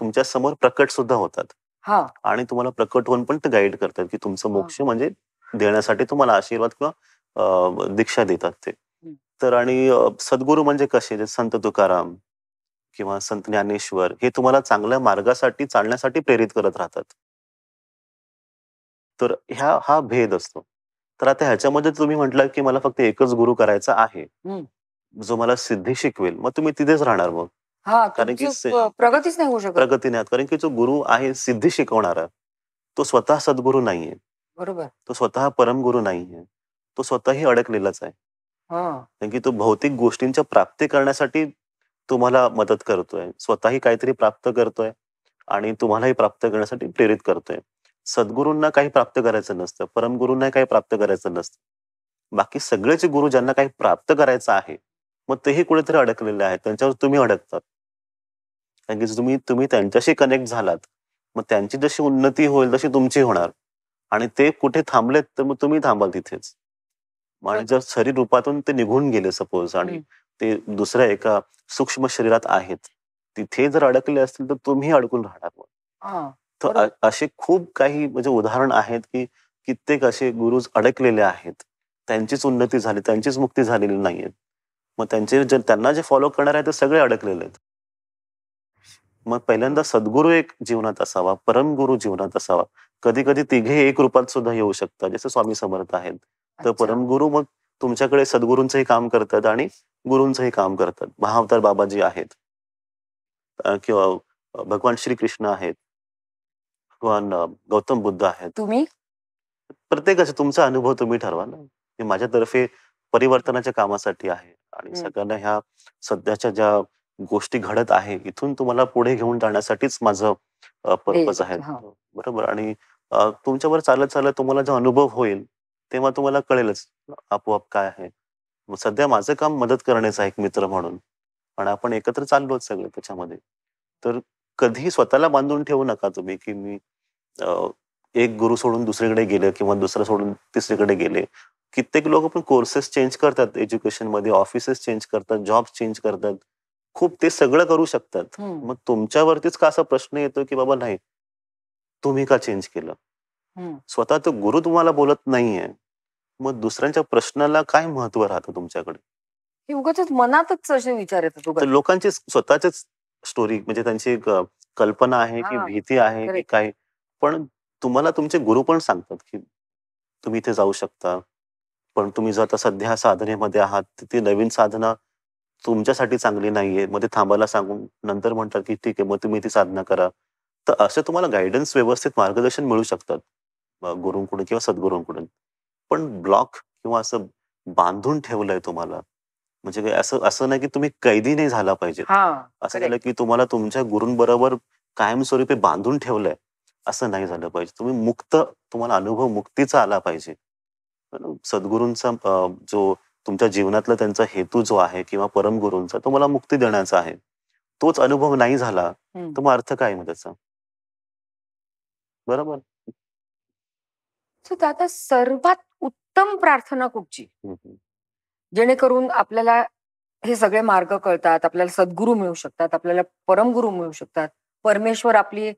तुमच्या समोर प्रकट सुद्धा होतात आणि तुम्हाला प्रकट होऊन पण ते गाईड करतात की तुमचं मोक्ष म्हणजे देण्यासाठी तुम्हाला आशीर्वाद किंवा दीक्षा देतात ते तर आणि सद्गुरु म्हणजे कसे संत तुकाराम किंवा संत ज्ञानेश्वर हे तुम्हाला चांगल्या मार्गासाठी चालण्यासाठी प्रेरित करत राहतात तर ह्या हा भेद असतो तर आता ह्याच्यामध्ये तुम्ही म्हटलं की मला फक्त एकच गुरु करायचा आहे जो मला सिद्धी शिकवेल मग तुम्ही तिथेच राहणार मग कारण की प्रगतीच नाही होऊ शकत प्रगती नाही कारण की जो गुरु आहे सिद्धी शिकवणारा तो स्वतः सद्गुरू नाहीये बरोबर तो स्वतः परमगुरु नाहीये तो स्वतःही अडकलेलाच आहे कारण की तो भौतिक गोष्टींच्या प्राप्ती करण्यासाठी तुम्हाला मदत करतोय स्वतःही काहीतरी प्राप्त करतोय आणि तुम्हालाही प्राप्त करण्यासाठी प्रेरित करतोय सद्गुरूंना काही प्राप्त करायचं नसतं परमगुरूंना काही प्राप्त करायचं नसतं बाकी सगळेचे गुरु ज्यांना काही प्राप्त करायचं आहे मग तेही कुठेतरी अडकलेले आहेत त्यांच्यावर तुम्ही अडकतात कारण की तुम्ही तुम्ही त्यांच्याशी कनेक्ट झालात मग त्यांची जशी उन्नती होईल तशी तुमची होणार आणि ते कुठे थांबलेत तर मग तुम्ही थांबाल तिथेच आणि जर शरीर रूपातून ते निघून गेले सपोज आणि ते दुसऱ्या एका सूक्ष्म शरीरात आहेत तिथे जर अडकले असतील तर तुम्ही अडकून राहणार तर असे खूप काही म्हणजे उदाहरण आहेत की कित्येक असे गुरुज अडकलेले आहेत त्यांचीच उन्नती झाली त्यांचीच मुक्ती झालेली नाहीये मग त्यांचे त्यांना जे फॉलो करणार आहे ते सगळे अडकलेले आहेत मग पहिल्यांदा सद्गुरू एक जीवनात असावा परमगुरु जीवनात असावा कधी कधी तिघे एक रूपात सुद्धा येऊ शकतात जसे स्वामी समर्थ आहेत तर परमगुरु मग तुमच्याकडे सद्गुरूंचंही काम करतात आणि गुरूंचंही काम करतात महावतार बाबाजी आहेत किंवा भगवान कृष्ण आहेत भगवान गौतम बुद्ध आहेत तुम्ही प्रत्येकाचा तुमचा अनुभव तुम्ही ठरवा ना माझ्या माझ्यातर्फे परिवर्तनाच्या कामासाठी आहे आणि सगळ्यांना ह्या सध्याच्या ज्या गोष्टी घडत आहे इथून तुम्हाला पुढे घेऊन जाण्यासाठीच माझं पर्पज आहे बरोबर आणि तुमच्यावर चालत चालत तुम्हाला जो अनुभव होईल तेव्हा तुम्हाला कळेलच आपोआप काय आहे सध्या माझं काम मदत करण्याचं एक मित्र म्हणून पण आपण एकत्र चाललो सगळे त्याच्यामध्ये तर कधी स्वतःला बांधून ठेवू नका तुम्ही की मी एक गुरु सोडून दुसरीकडे गेले किंवा दुसरं सोडून तिसरीकडे गेले कित्येक लोक पण कोर्सेस चेंज करतात एज्युकेशन मध्ये ऑफिसेस चेंज करतात जॉब चेंज करतात खूप ते सगळं करू शकतात मग तुमच्यावरतीच का असा प्रश्न येतो की बाबा नाही तुम्ही का चेंज केलं स्वतः तो गुरु तुम्हाला बोलत नाहीये मग दुसऱ्यांच्या प्रश्नाला काय महत्व राहतं तुमच्याकडे उगाच मनातच असे विचार येतात लोकांची स्वतःचीच स्टोरी म्हणजे त्यांची कल्पना आहे की भीती आहे की काय पण तुम्हाला तुमचे गुरु पण सांगतात की तुम्ही इथे जाऊ शकता पण तुम्ही जर आता सध्या साधनेमध्ये आहात ती नवीन साधना तुमच्यासाठी चांगली नाहीये मध्ये थांबायला सांगून नंतर म्हणतात की ठीक आहे मग तुम्ही ती साधना करा तर असे तुम्हाला गायडन्स व्यवस्थित मार्गदर्शन मिळू शकतात गुरुंकडून किंवा सद्गुरूंकडून पण ब्लॉक किंवा असं बांधून ठेवलंय तुम्हाला म्हणजे काय असं असं नाही की तुम्ही कैदी नाही झाला पाहिजे असं झालं की तुम्हाला तुमच्या गुरुंबरोबर कायमस्वरूपी बांधून ठेवलंय असं नाही झालं पाहिजे तुम्ही मुक्त तुम्हाला अनुभव मुक्तीचा आला पाहिजे सद्गुरूंचा जो तुमच्या जीवनातला त्यांचा हेतू जो आहे किंवा परमगुरूंचा तो मला मुक्ती देण्याचा आहे तोच अनुभव नाही झाला तर मग अर्थ काय मग त्याचा बरोबर तर दादा सर्वात उत्तम प्रार्थना कुठची जेणेकरून आपल्याला हे सगळे मार्ग कळतात आपल्याला सद्गुरू मिळू शकतात आपल्याला परमगुरु मिळू शकतात परमेश्वर आपली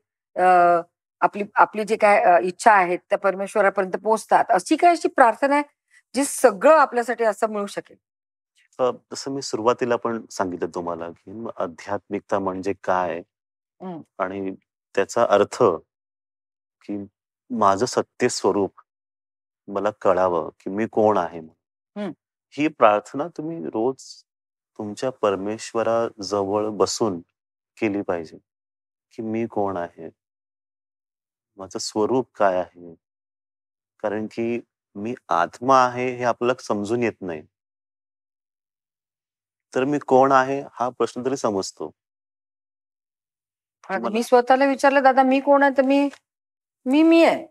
आपली आपली जे काय इच्छा आहेत त्या परमेश्वरापर्यंत पोहोचतात अशी काय अशी प्रार्थना आहे जी सगळं आपल्यासाठी असं मिळू शकेल जसं मी सुरुवातीला पण सांगितलं तुम्हाला की अध्यात्मिकता म्हणजे काय आणि त्याचा अर्थ की माझं सत्य स्वरूप मला कळावं की मी कोण आहे ही प्रार्थना तुम्ही रोज तुमच्या परमेश्वराजवळ बसून केली पाहिजे की मी कोण आहे माझं स्वरूप काय आहे कारण की मी आत्मा आहे हे आपल्याला समजून येत नाही तर मी कोण आहे हा प्रश्न तरी समजतो मी स्वतःला विचारलं दादा मी कोण आहे तर मी मी मी आहे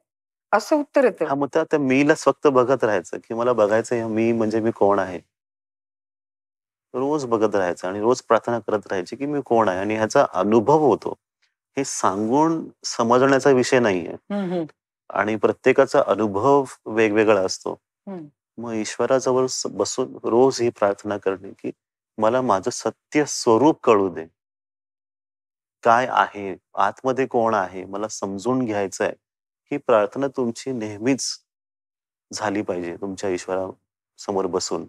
असं उत्तर येतं हा मग त्या मीलाच फक्त बघत राहायचं की मला बघायचं मी म्हणजे मी कोण आहे रोज बघत राहायचं आणि रोज प्रार्थना करत राहायची की मी कोण आहे आणि ह्याचा अनुभव होतो हे सांगून समजण्याचा विषय नाहीये आणि प्रत्येकाचा अनुभव वेगवेगळा असतो मग ईश्वराजवळ बसून रोज ही प्रार्थना करणे की मला माझं सत्य स्वरूप कळू दे काय आहे आतमध्ये कोण आहे मला समजून घ्यायचं आहे ही प्रार्थना तुमची नेहमीच झाली पाहिजे तुमच्या ईश्वरा समोर बसून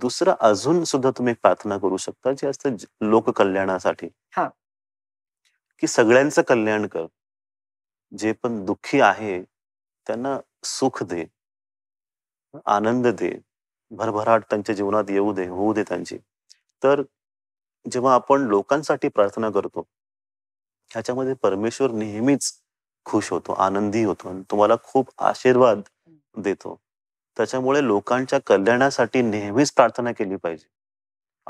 दुसरं अजून सुद्धा तुम्ही प्रार्थना करू शकता जे असते लोककल्याणासाठी की सगळ्यांचं कल्याण कर जे पण दुःखी आहे त्यांना सुख दे आनंद दे भरभराट त्यांच्या जीवनात येऊ दे होऊ दे त्यांची तर जेव्हा आपण लोकांसाठी प्रार्थना करतो ह्याच्यामध्ये परमेश्वर नेहमीच खुश होतो आनंदी होतो आणि तुम्हाला खूप आशीर्वाद देतो त्याच्यामुळे लोकांच्या कल्याणासाठी नेहमीच प्रार्थना केली पाहिजे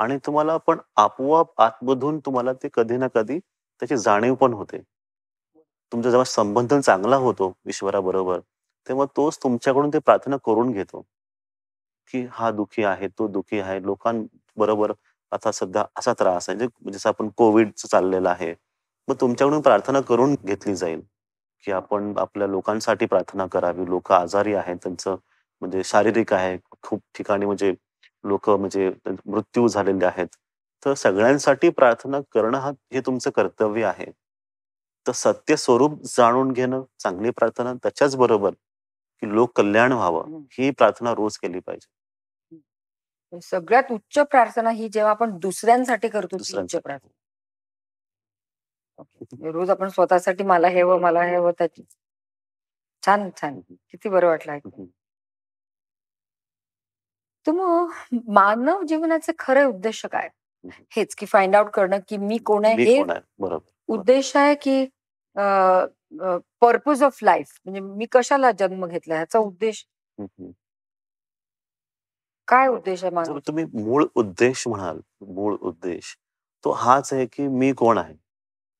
आणि तुम्हाला पण आपोआप आतमधून तुम्हाला ते कधी ना कधी त्याची जाणीव पण होते तुमचा जेव्हा संबंध चांगला होतो ईश्वराबरोबर तेव्हा तोच तुमच्याकडून ते प्रार्थना करून घेतो की हा दुखी आहे तो दुखी आहे लोकांबरोबर आता सध्या असा त्रास आहे जसं आपण कोविड चाललेला आहे मग तुमच्याकडून प्रार्थना करून घेतली जाईल की आपण आपल्या लोकांसाठी प्रार्थना करावी लोक आजारी आहेत त्यांचं म्हणजे शारीरिक आहे खूप ठिकाणी म्हणजे लोक म्हणजे मृत्यू झालेले आहेत तर सगळ्यांसाठी प्रार्थना करणं हा हे तुमचं कर्तव्य आहे तर सत्य स्वरूप जाणून घेणं चांगली प्रार्थना त्याच्याच बरोबर की लोक कल्याण व्हावं ही प्रार्थना रोज केली पाहिजे सगळ्यात उच्च प्रार्थना ही जेव्हा आपण दुसऱ्यांसाठी करतो उच्च प्रार्थना रोज आपण स्वतःसाठी मला हे व मला हे व त्याची छान छान किती बरं वाटलं ऐकून तर मानव जीवनाचे खरे उद्देश काय हेच की फाइंड आउट करणं की मी कोण आहे हे उद्देश आहे की पर्पज ऑफ लाईफ म्हणजे मी कशाला जन्म घेतला ह्याचा उद्देश काय उद्देश आहे माझा तुम्ही मूळ उद्देश म्हणाल मूळ उद्देश तो हाच आहे की मी कोण आहे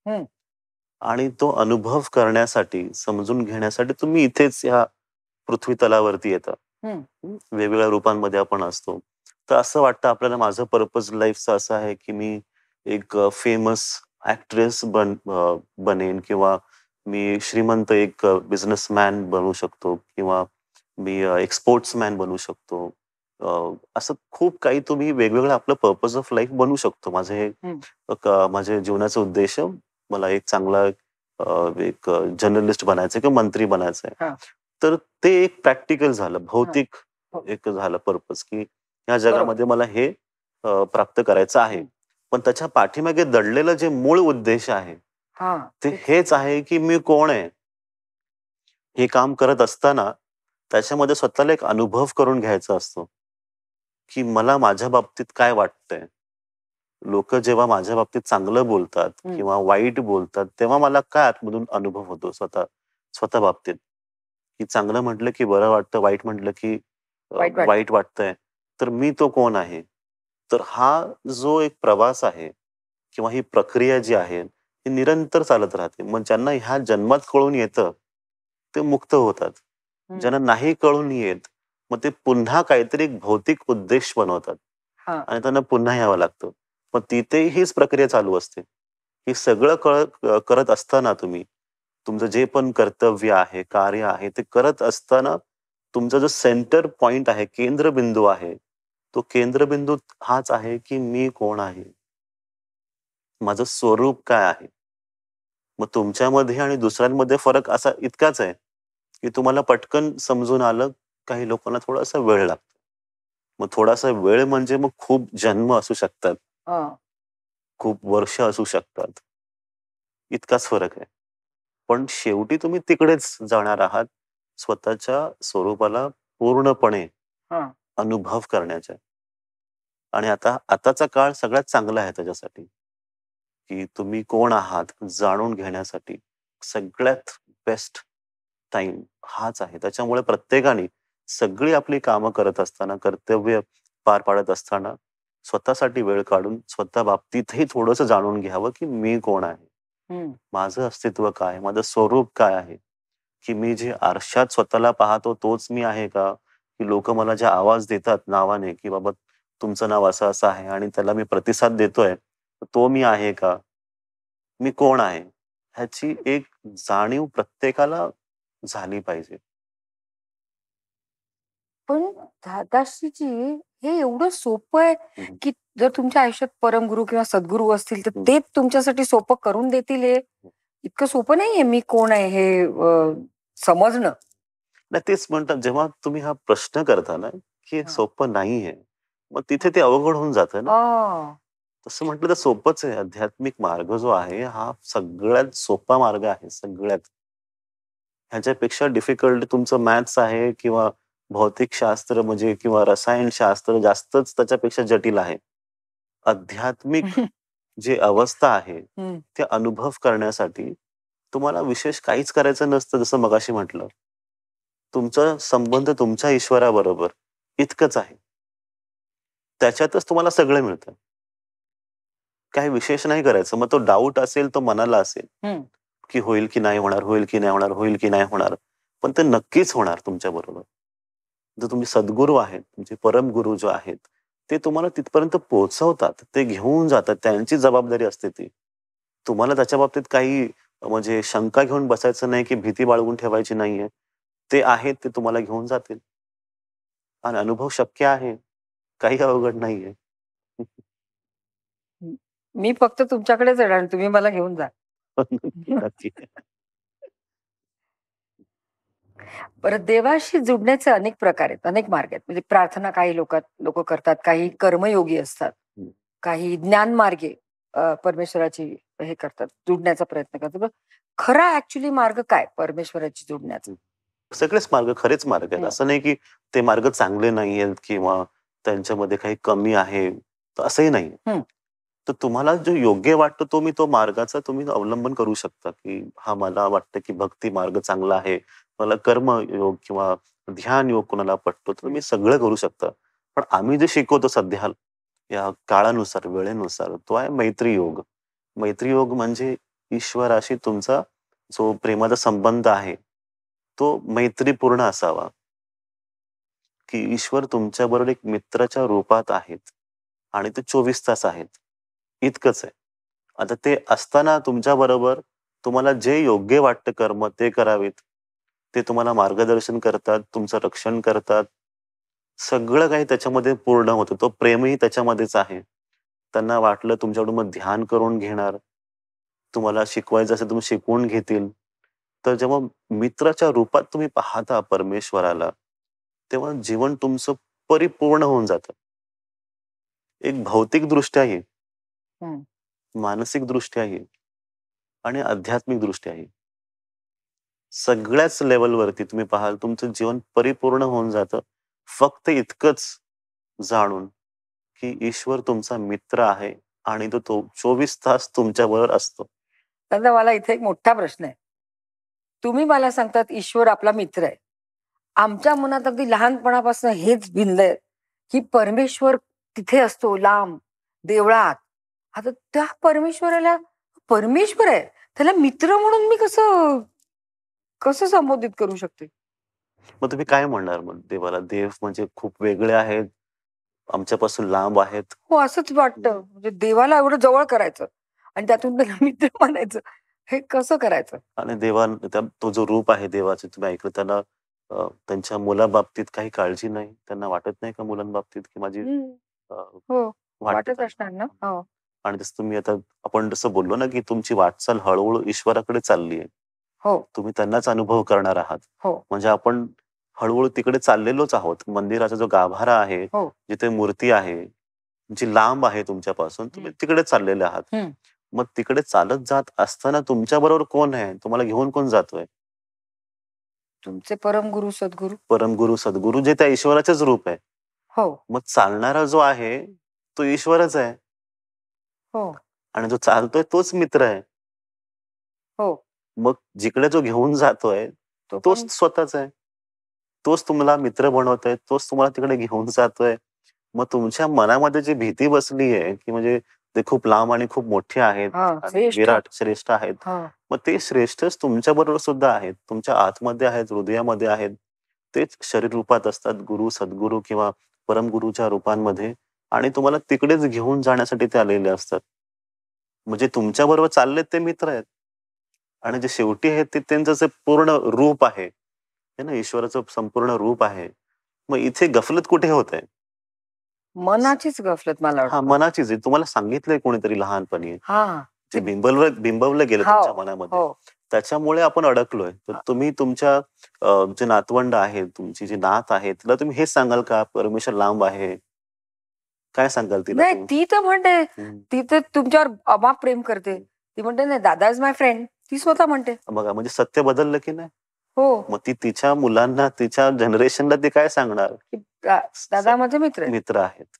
आणि तो अनुभव करण्यासाठी, समजून घेण्यासाठी तुम्ही इथेच ह्या पृथ्वी तलावरती येता. वेगवेगळ्या रूपांमध्ये आपण असतो. तर असं वाटतं आपल्याला माझं पर्पज लाईफचं असं आहे, की मी एक फेमस ऍक्ट्रेस बन बनेन किंवा मी श्रीमंत एक बिझनेसमॅन बनू शकतो किंवा मी एक स्पोर्ट्समॅन बनू शकतो. असं खूप काही तुम्ही वेगवेगळं आपलं पर्पज ऑफ लाईफ बनू शकतो. माझे हे माझ्या जीवनाचा उद्देश मला एक चांगला एक जर्नलिस्ट बनायचं किंवा मंत्री आहे तर ते एक प्रॅक्टिकल झालं भौतिक हो. एक झालं पर्पज की या जगामध्ये मला हे प्राप्त करायचं आहे पण त्याच्या पाठीमागे दडलेलं जे मूळ उद्देश आहे ते हेच आहे की मी कोण आहे हे काम करत असताना त्याच्यामध्ये स्वतःला एक अनुभव करून घ्यायचा असतो की मला माझ्या बाबतीत काय वाटतंय लोक जेव्हा माझ्या बाबतीत चांगलं बोलतात किंवा वाईट बोलतात तेव्हा मला काय आतमधून अनुभव होतो स्वतः स्वतः बाबतीत की चांगलं म्हटलं की बरं वाटतं वाईट म्हटलं की वाईट वाटतंय तर मी तो कोण आहे तर हा जो एक प्रवास आहे किंवा ही प्रक्रिया जी आहे ही निरंतर चालत राहते मग ज्यांना ह्या जन्मात कळून येतं ते मुक्त होतात ज्यांना नाही कळून येत मग ते पुन्हा काहीतरी एक भौतिक उद्देश बनवतात आणि त्यांना पुन्हा यावं लागतं मग तिथे हीच प्रक्रिया चालू असते हे सगळं कळ करत असताना तुम्ही तुमचं जे पण कर्तव्य आहे कार्य आहे ते करत असताना तुमचा जो सेंटर पॉइंट आहे केंद्रबिंदू आहे तो केंद्रबिंदू हाच आहे की मी कोण आहे माझं स्वरूप काय आहे मग तुमच्यामध्ये आणि दुसऱ्यांमध्ये फरक असा इतकाच आहे की तुम्हाला पटकन समजून आलं काही लोकांना थोडासा वेळ लागतो मग थोडासा वेळ म्हणजे मग खूप जन्म असू शकतात खूप वर्ष असू शकतात इतकाच फरक आहे पण शेवटी तुम्ही तिकडेच जाणार आहात स्वतःच्या स्वरूपाला पूर्णपणे अनुभव करण्याच्या आणि आता आताचा काळ सगळ्यात चांगला आहे त्याच्यासाठी की तुम्ही कोण आहात जाणून घेण्यासाठी सगळ्यात बेस्ट टाइम हाच आहे त्याच्यामुळे प्रत्येकाने सगळी आपली कामं करत असताना कर्तव्य पार पाडत असताना स्वतःसाठी वेळ काढून स्वतः बाबतीतही थोडस जाणून घ्यावं की मी कोण आहे माझं अस्तित्व काय माझं स्वरूप काय आहे की मी जे आरशात स्वतःला पाहतो तोच मी आहे का की लोक मला जे आवाज देतात नावाने की बाबा तुमचं नाव असं असं आहे आणि त्याला मी प्रतिसाद देतोय तो मी आहे का मी कोण आहे ह्याची एक जाणीव प्रत्येकाला झाली पाहिजे पण दादाश्रीजी हे एवढं सोपं आहे की जर तुमच्या आयुष्यात परमगुरु किंवा सद्गुरु असतील तर ते तुमच्यासाठी सोपं करून देतील हे इतकं सोपं नाहीये मी कोण आहे हे समजणं नाही तेच म्हणतात जेव्हा तुम्ही हा प्रश्न करता ना की सोपं आहे मग तिथे ते अवघड होऊन जात ना तसं म्हटलं तर सोपंच आहे आध्यात्मिक मार्ग जो आहे हा सगळ्यात सोपा मार्ग आहे सगळ्यात ह्याच्यापेक्षा डिफिकल्ट तुमचं मॅथ्स आहे किंवा भौतिक शास्त्र म्हणजे किंवा शास्त्र जास्तच त्याच्यापेक्षा जटिल आहे आध्यात्मिक जी अवस्था आहे ते अनुभव करण्यासाठी तुम्हाला विशेष काहीच करायचं नसतं जसं मगाशी म्हटलं तुमचा संबंध तुमच्या ईश्वराबरोबर इतकंच आहे त्याच्यातच तुम्हाला सगळं मिळतं काही विशेष नाही करायचं मग तो डाऊट असेल तो मनाला असेल की होईल की नाही होणार होईल की नाही होणार होईल की नाही होणार पण ते नक्कीच होणार तुमच्या बरोबर जो तुम्ही सद्गुरू आहेत तुमचे परम गुरु जो आहेत ते तुम्हाला तिथपर्यंत पोहोचवतात ते घेऊन जातात त्यांची जबाबदारी असते ती तुम्हाला त्याच्या बाबतीत काही म्हणजे शंका घेऊन बसायचं नाही की भीती बाळगून ठेवायची नाहीये ते आहेत ते तुम्हाला घेऊन जातील आणि अनुभव शक्य आहे काही अवघड नाहीये मी फक्त तुमच्याकडेच येणार तुम्ही मला घेऊन जा परत देवाशी जुडण्याचे अनेक प्रकार आहेत अनेक मार्ग आहेत म्हणजे प्रार्थना काही लोक लोक करतात काही कर्मयोगी असतात काही ज्ञान मार्गे परमेश्वराची हे करतात जुडण्याचा प्रयत्न करतात खरा ऍक्च्युली मार्ग काय परमेश्वराची जुडण्याचा सगळेच मार्ग खरेच मार्ग आहेत असं नाही की ते मार्ग चांगले नाही आहेत किंवा त्यांच्यामध्ये काही कमी आहे असंही नाही तर तुम्हाला जो योग्य वाटतो तो मी तो मार्गाचा तुम्ही अवलंबन करू शकता की हा मला वाटतं की भक्ती मार्ग चांगला आहे मला कर्मयोग किंवा ध्यान योग कोणाला पटतो तर मी सगळं करू शकतं पण आम्ही जे शिकवतो सध्या या काळानुसार वेळेनुसार तो आहे मैत्री योग मैत्री योग म्हणजे ईश्वराशी तुमचा जो प्रेमाचा संबंध आहे तो मैत्रीपूर्ण असावा की ईश्वर तुमच्याबरोबर एक मित्राच्या रूपात आहेत आणि ते चोवीस तास आहेत इतकंच आहे आता ते असताना तुमच्या बरोबर तुम्हाला जे योग्य वाटतं कर्म ते करावेत ते तुम्हाला मार्गदर्शन करतात, तुमचं रक्षण करतात. सगळं काही त्याच्यामध्ये पूर्ण होतं. तो प्रेमही त्याच्यामध्येच आहे. त्यांना वाटलं तुमच्याकडून मग ध्यान करून घेणार. तुम्हाला शिकवायचं असेल तुम्ही शिकवून घेतील. तर जेव्हा मित्राच्या रूपात तुम्ही पाहता परमेश्वराला, तेव्हा जीवन तुमचं परिपूर्ण होऊन जातं. एक भौतिक मानसिक मानसिक आहे आणि आध्यात्मिक आहे सगळ्याच लेवलवरती तुम्ही पाहाल तुमचं जीवन परिपूर्ण होऊन जातं फक्त इतकंच जाणून की ईश्वर तुमचा मित्र आहे आणि तो तो चोवीस तास तुमच्याबरोबर असतो दादा मला इथे एक मोठा प्रश्न आहे तुम्ही मला सांगतात ईश्वर आपला मित्र आहे आमच्या मनात अगदी लहानपणापासून हेच आहे की परमेश्वर तिथे असतो लांब देवळात आता त्या परमेश्वराला परमेश्वर आहे त्याला मित्र म्हणून मी कसं कसं संबोधित करू शकते मग तुम्ही काय म्हणणार मग देवाला देव म्हणजे खूप वेगळे आहेत आमच्यापासून लांब आहेत हो असंच वाटतं म्हणजे देवाला एवढं जवळ करायचं आणि त्यातून त्याला मित्र म्हणायचं हे कसं करायचं आणि देवा तो जो रूप आहे देवाचं तुम्ही ऐकलं त्यांना त्यांच्या मुलाबाबतीत काही काळजी नाही त्यांना वाटत नाही का मुलांबाबतीत की माझी हो, वाटत असणार ना हो. आणि जसं तुम्ही आता आपण जसं बोललो ना की तुमची वाटचाल हळूहळू ईश्वराकडे चालली आहे हो तुम्ही त्यांनाच अनुभव करणार आहात हो. म्हणजे आपण हळूहळू तिकडे चाललेलोच आहोत मंदिराचा जो गाभारा आहे हो. जिथे मूर्ती आहे जी लांब आहे तुमच्यापासून तुम्ही तिकडे चाललेले आहात मग तिकडे चालत जात असताना तुमच्या बरोबर कोण आहे तुम्हाला घेऊन कोण जातोय तुमचे परमगुरु सद्गुरु परमगुरु सद्गुरु जे त्या ईश्वराचेच रूप आहे हो मग चालणारा जो आहे तो ईश्वरच आहे हो आणि जो चालतोय तोच मित्र आहे हो मग जिकडे जो घेऊन जातोय तोच स्वतःच आहे तोच तुम्हाला मित्र बनवतोय तोच तुम्हाला तिकडे घेऊन जातोय मग तुमच्या मनामध्ये जी भीती बसली आहे की म्हणजे ते खूप लांब आणि खूप मोठे आहेत विराट श्रेष्ठ आहेत मग ते श्रेष्ठच तुमच्या बरोबर सुद्धा आहेत तुमच्या आतमध्ये आहेत हृदयामध्ये आहेत तेच शरीर रूपात असतात गुरु सद्गुरु किंवा परमगुरूच्या रूपांमध्ये आणि तुम्हाला तिकडेच घेऊन जाण्यासाठी ते आलेले असतात म्हणजे तुमच्या बरोबर चाललेत ते मित्र आहेत आणि जे शेवटी आहे ते त्यांचं जे पूर्ण रूप आहे हे ना ईश्वराचं संपूर्ण रूप आहे मग इथे गफलत कुठे होत आहे मनाचीच गफलत मला हा मनाचीच तुम्हाला सांगितलंय कोणीतरी लहानपणी बिंबवलं बिंबवलं गेलं हो, तुमच्या मनामध्ये हो. त्याच्यामुळे आपण अडकलोय तर तुम्ही तुमच्या जे नातवंड आहे तुमची जी नात आहे तिला तुम्ही हेच सांगाल का परमेश्वर लांब आहे काय सांगाल तिला नाही ती तर म्हणते ती तर तुमच्यावर अबाप प्रेम करते ती म्हणते नाही दादा इज माय फ्रेंड ती स्वतः म्हणते बघा म्हणजे सत्य बदललं की नाही हो मग ती तिच्या मुलांना तिच्या जनरेशनला ते काय सांगणार दादा माझे मित्र मित्र आहेत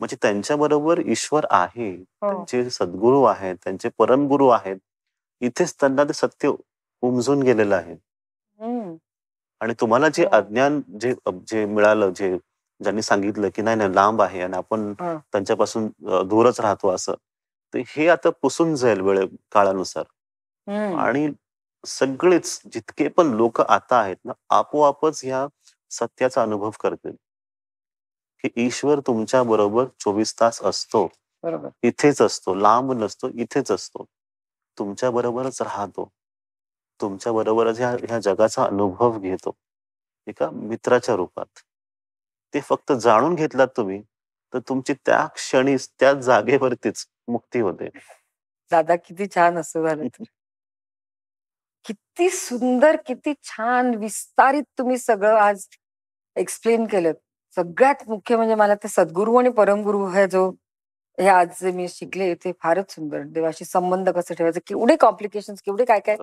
म्हणजे त्यांच्या बरोबर ईश्वर आहे हो. त्यांचे सद्गुरू आहेत त्यांचे परमगुरु आहेत इथेच त्यांना ते सत्य उमजून गेलेलं आहे आणि तुम्हाला जे हो. अज्ञान जे जे मिळालं जे ज्यांनी सांगितलं की नाही नाही लांब आहे आणि आपण त्यांच्यापासून दूरच राहतो असं तर हे आता पुसून जाईल वेळ काळानुसार आणि सगळेच जितके पण लोक आता आहेत ना आपोआपच ह्या सत्याचा अनुभव करतील की ईश्वर तुमच्या बरोबर चोवीस तास असतो इथेच असतो लांब नसतो इथेच असतो तुमच्या बरोबरच राहतो तुमच्या बरोबरच ह्या ह्या जगाचा अनुभव घेतो एका मित्राच्या रूपात ते फक्त जाणून घेतलात तुम्ही तर तुमची त्या क्षणी त्या जागेवरतीच मुक्ती होते दादा किती छान असं झालं किती सुंदर किती छान विस्तारित तुम्ही सगळं आज एक्सप्लेन केलं सगळ्यात मुख्य म्हणजे मला ते सद्गुरू आणि परमगुरु हे जो हे आज जे मी शिकले ते फारच सुंदर देवाशी संबंध कसं ठेवायचं केवढे कॉम्प्लिकेशन केवढे काय काय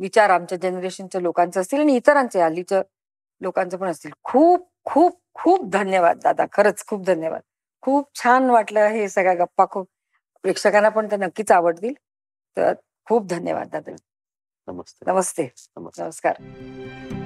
विचार आमच्या जनरेशनच्या लोकांचे असतील आणि इतरांचे हल्लीच्या लोकांचं पण असतील खूप खूप खूप धन्यवाद दादा खरंच खूप धन्यवाद खूप छान वाटलं हे सगळ्या गप्पा खूप प्रेक्षकांना पण ते नक्कीच आवडतील तर खूप धन्यवाद दादा नमस्ते नमस्ते नमस्कार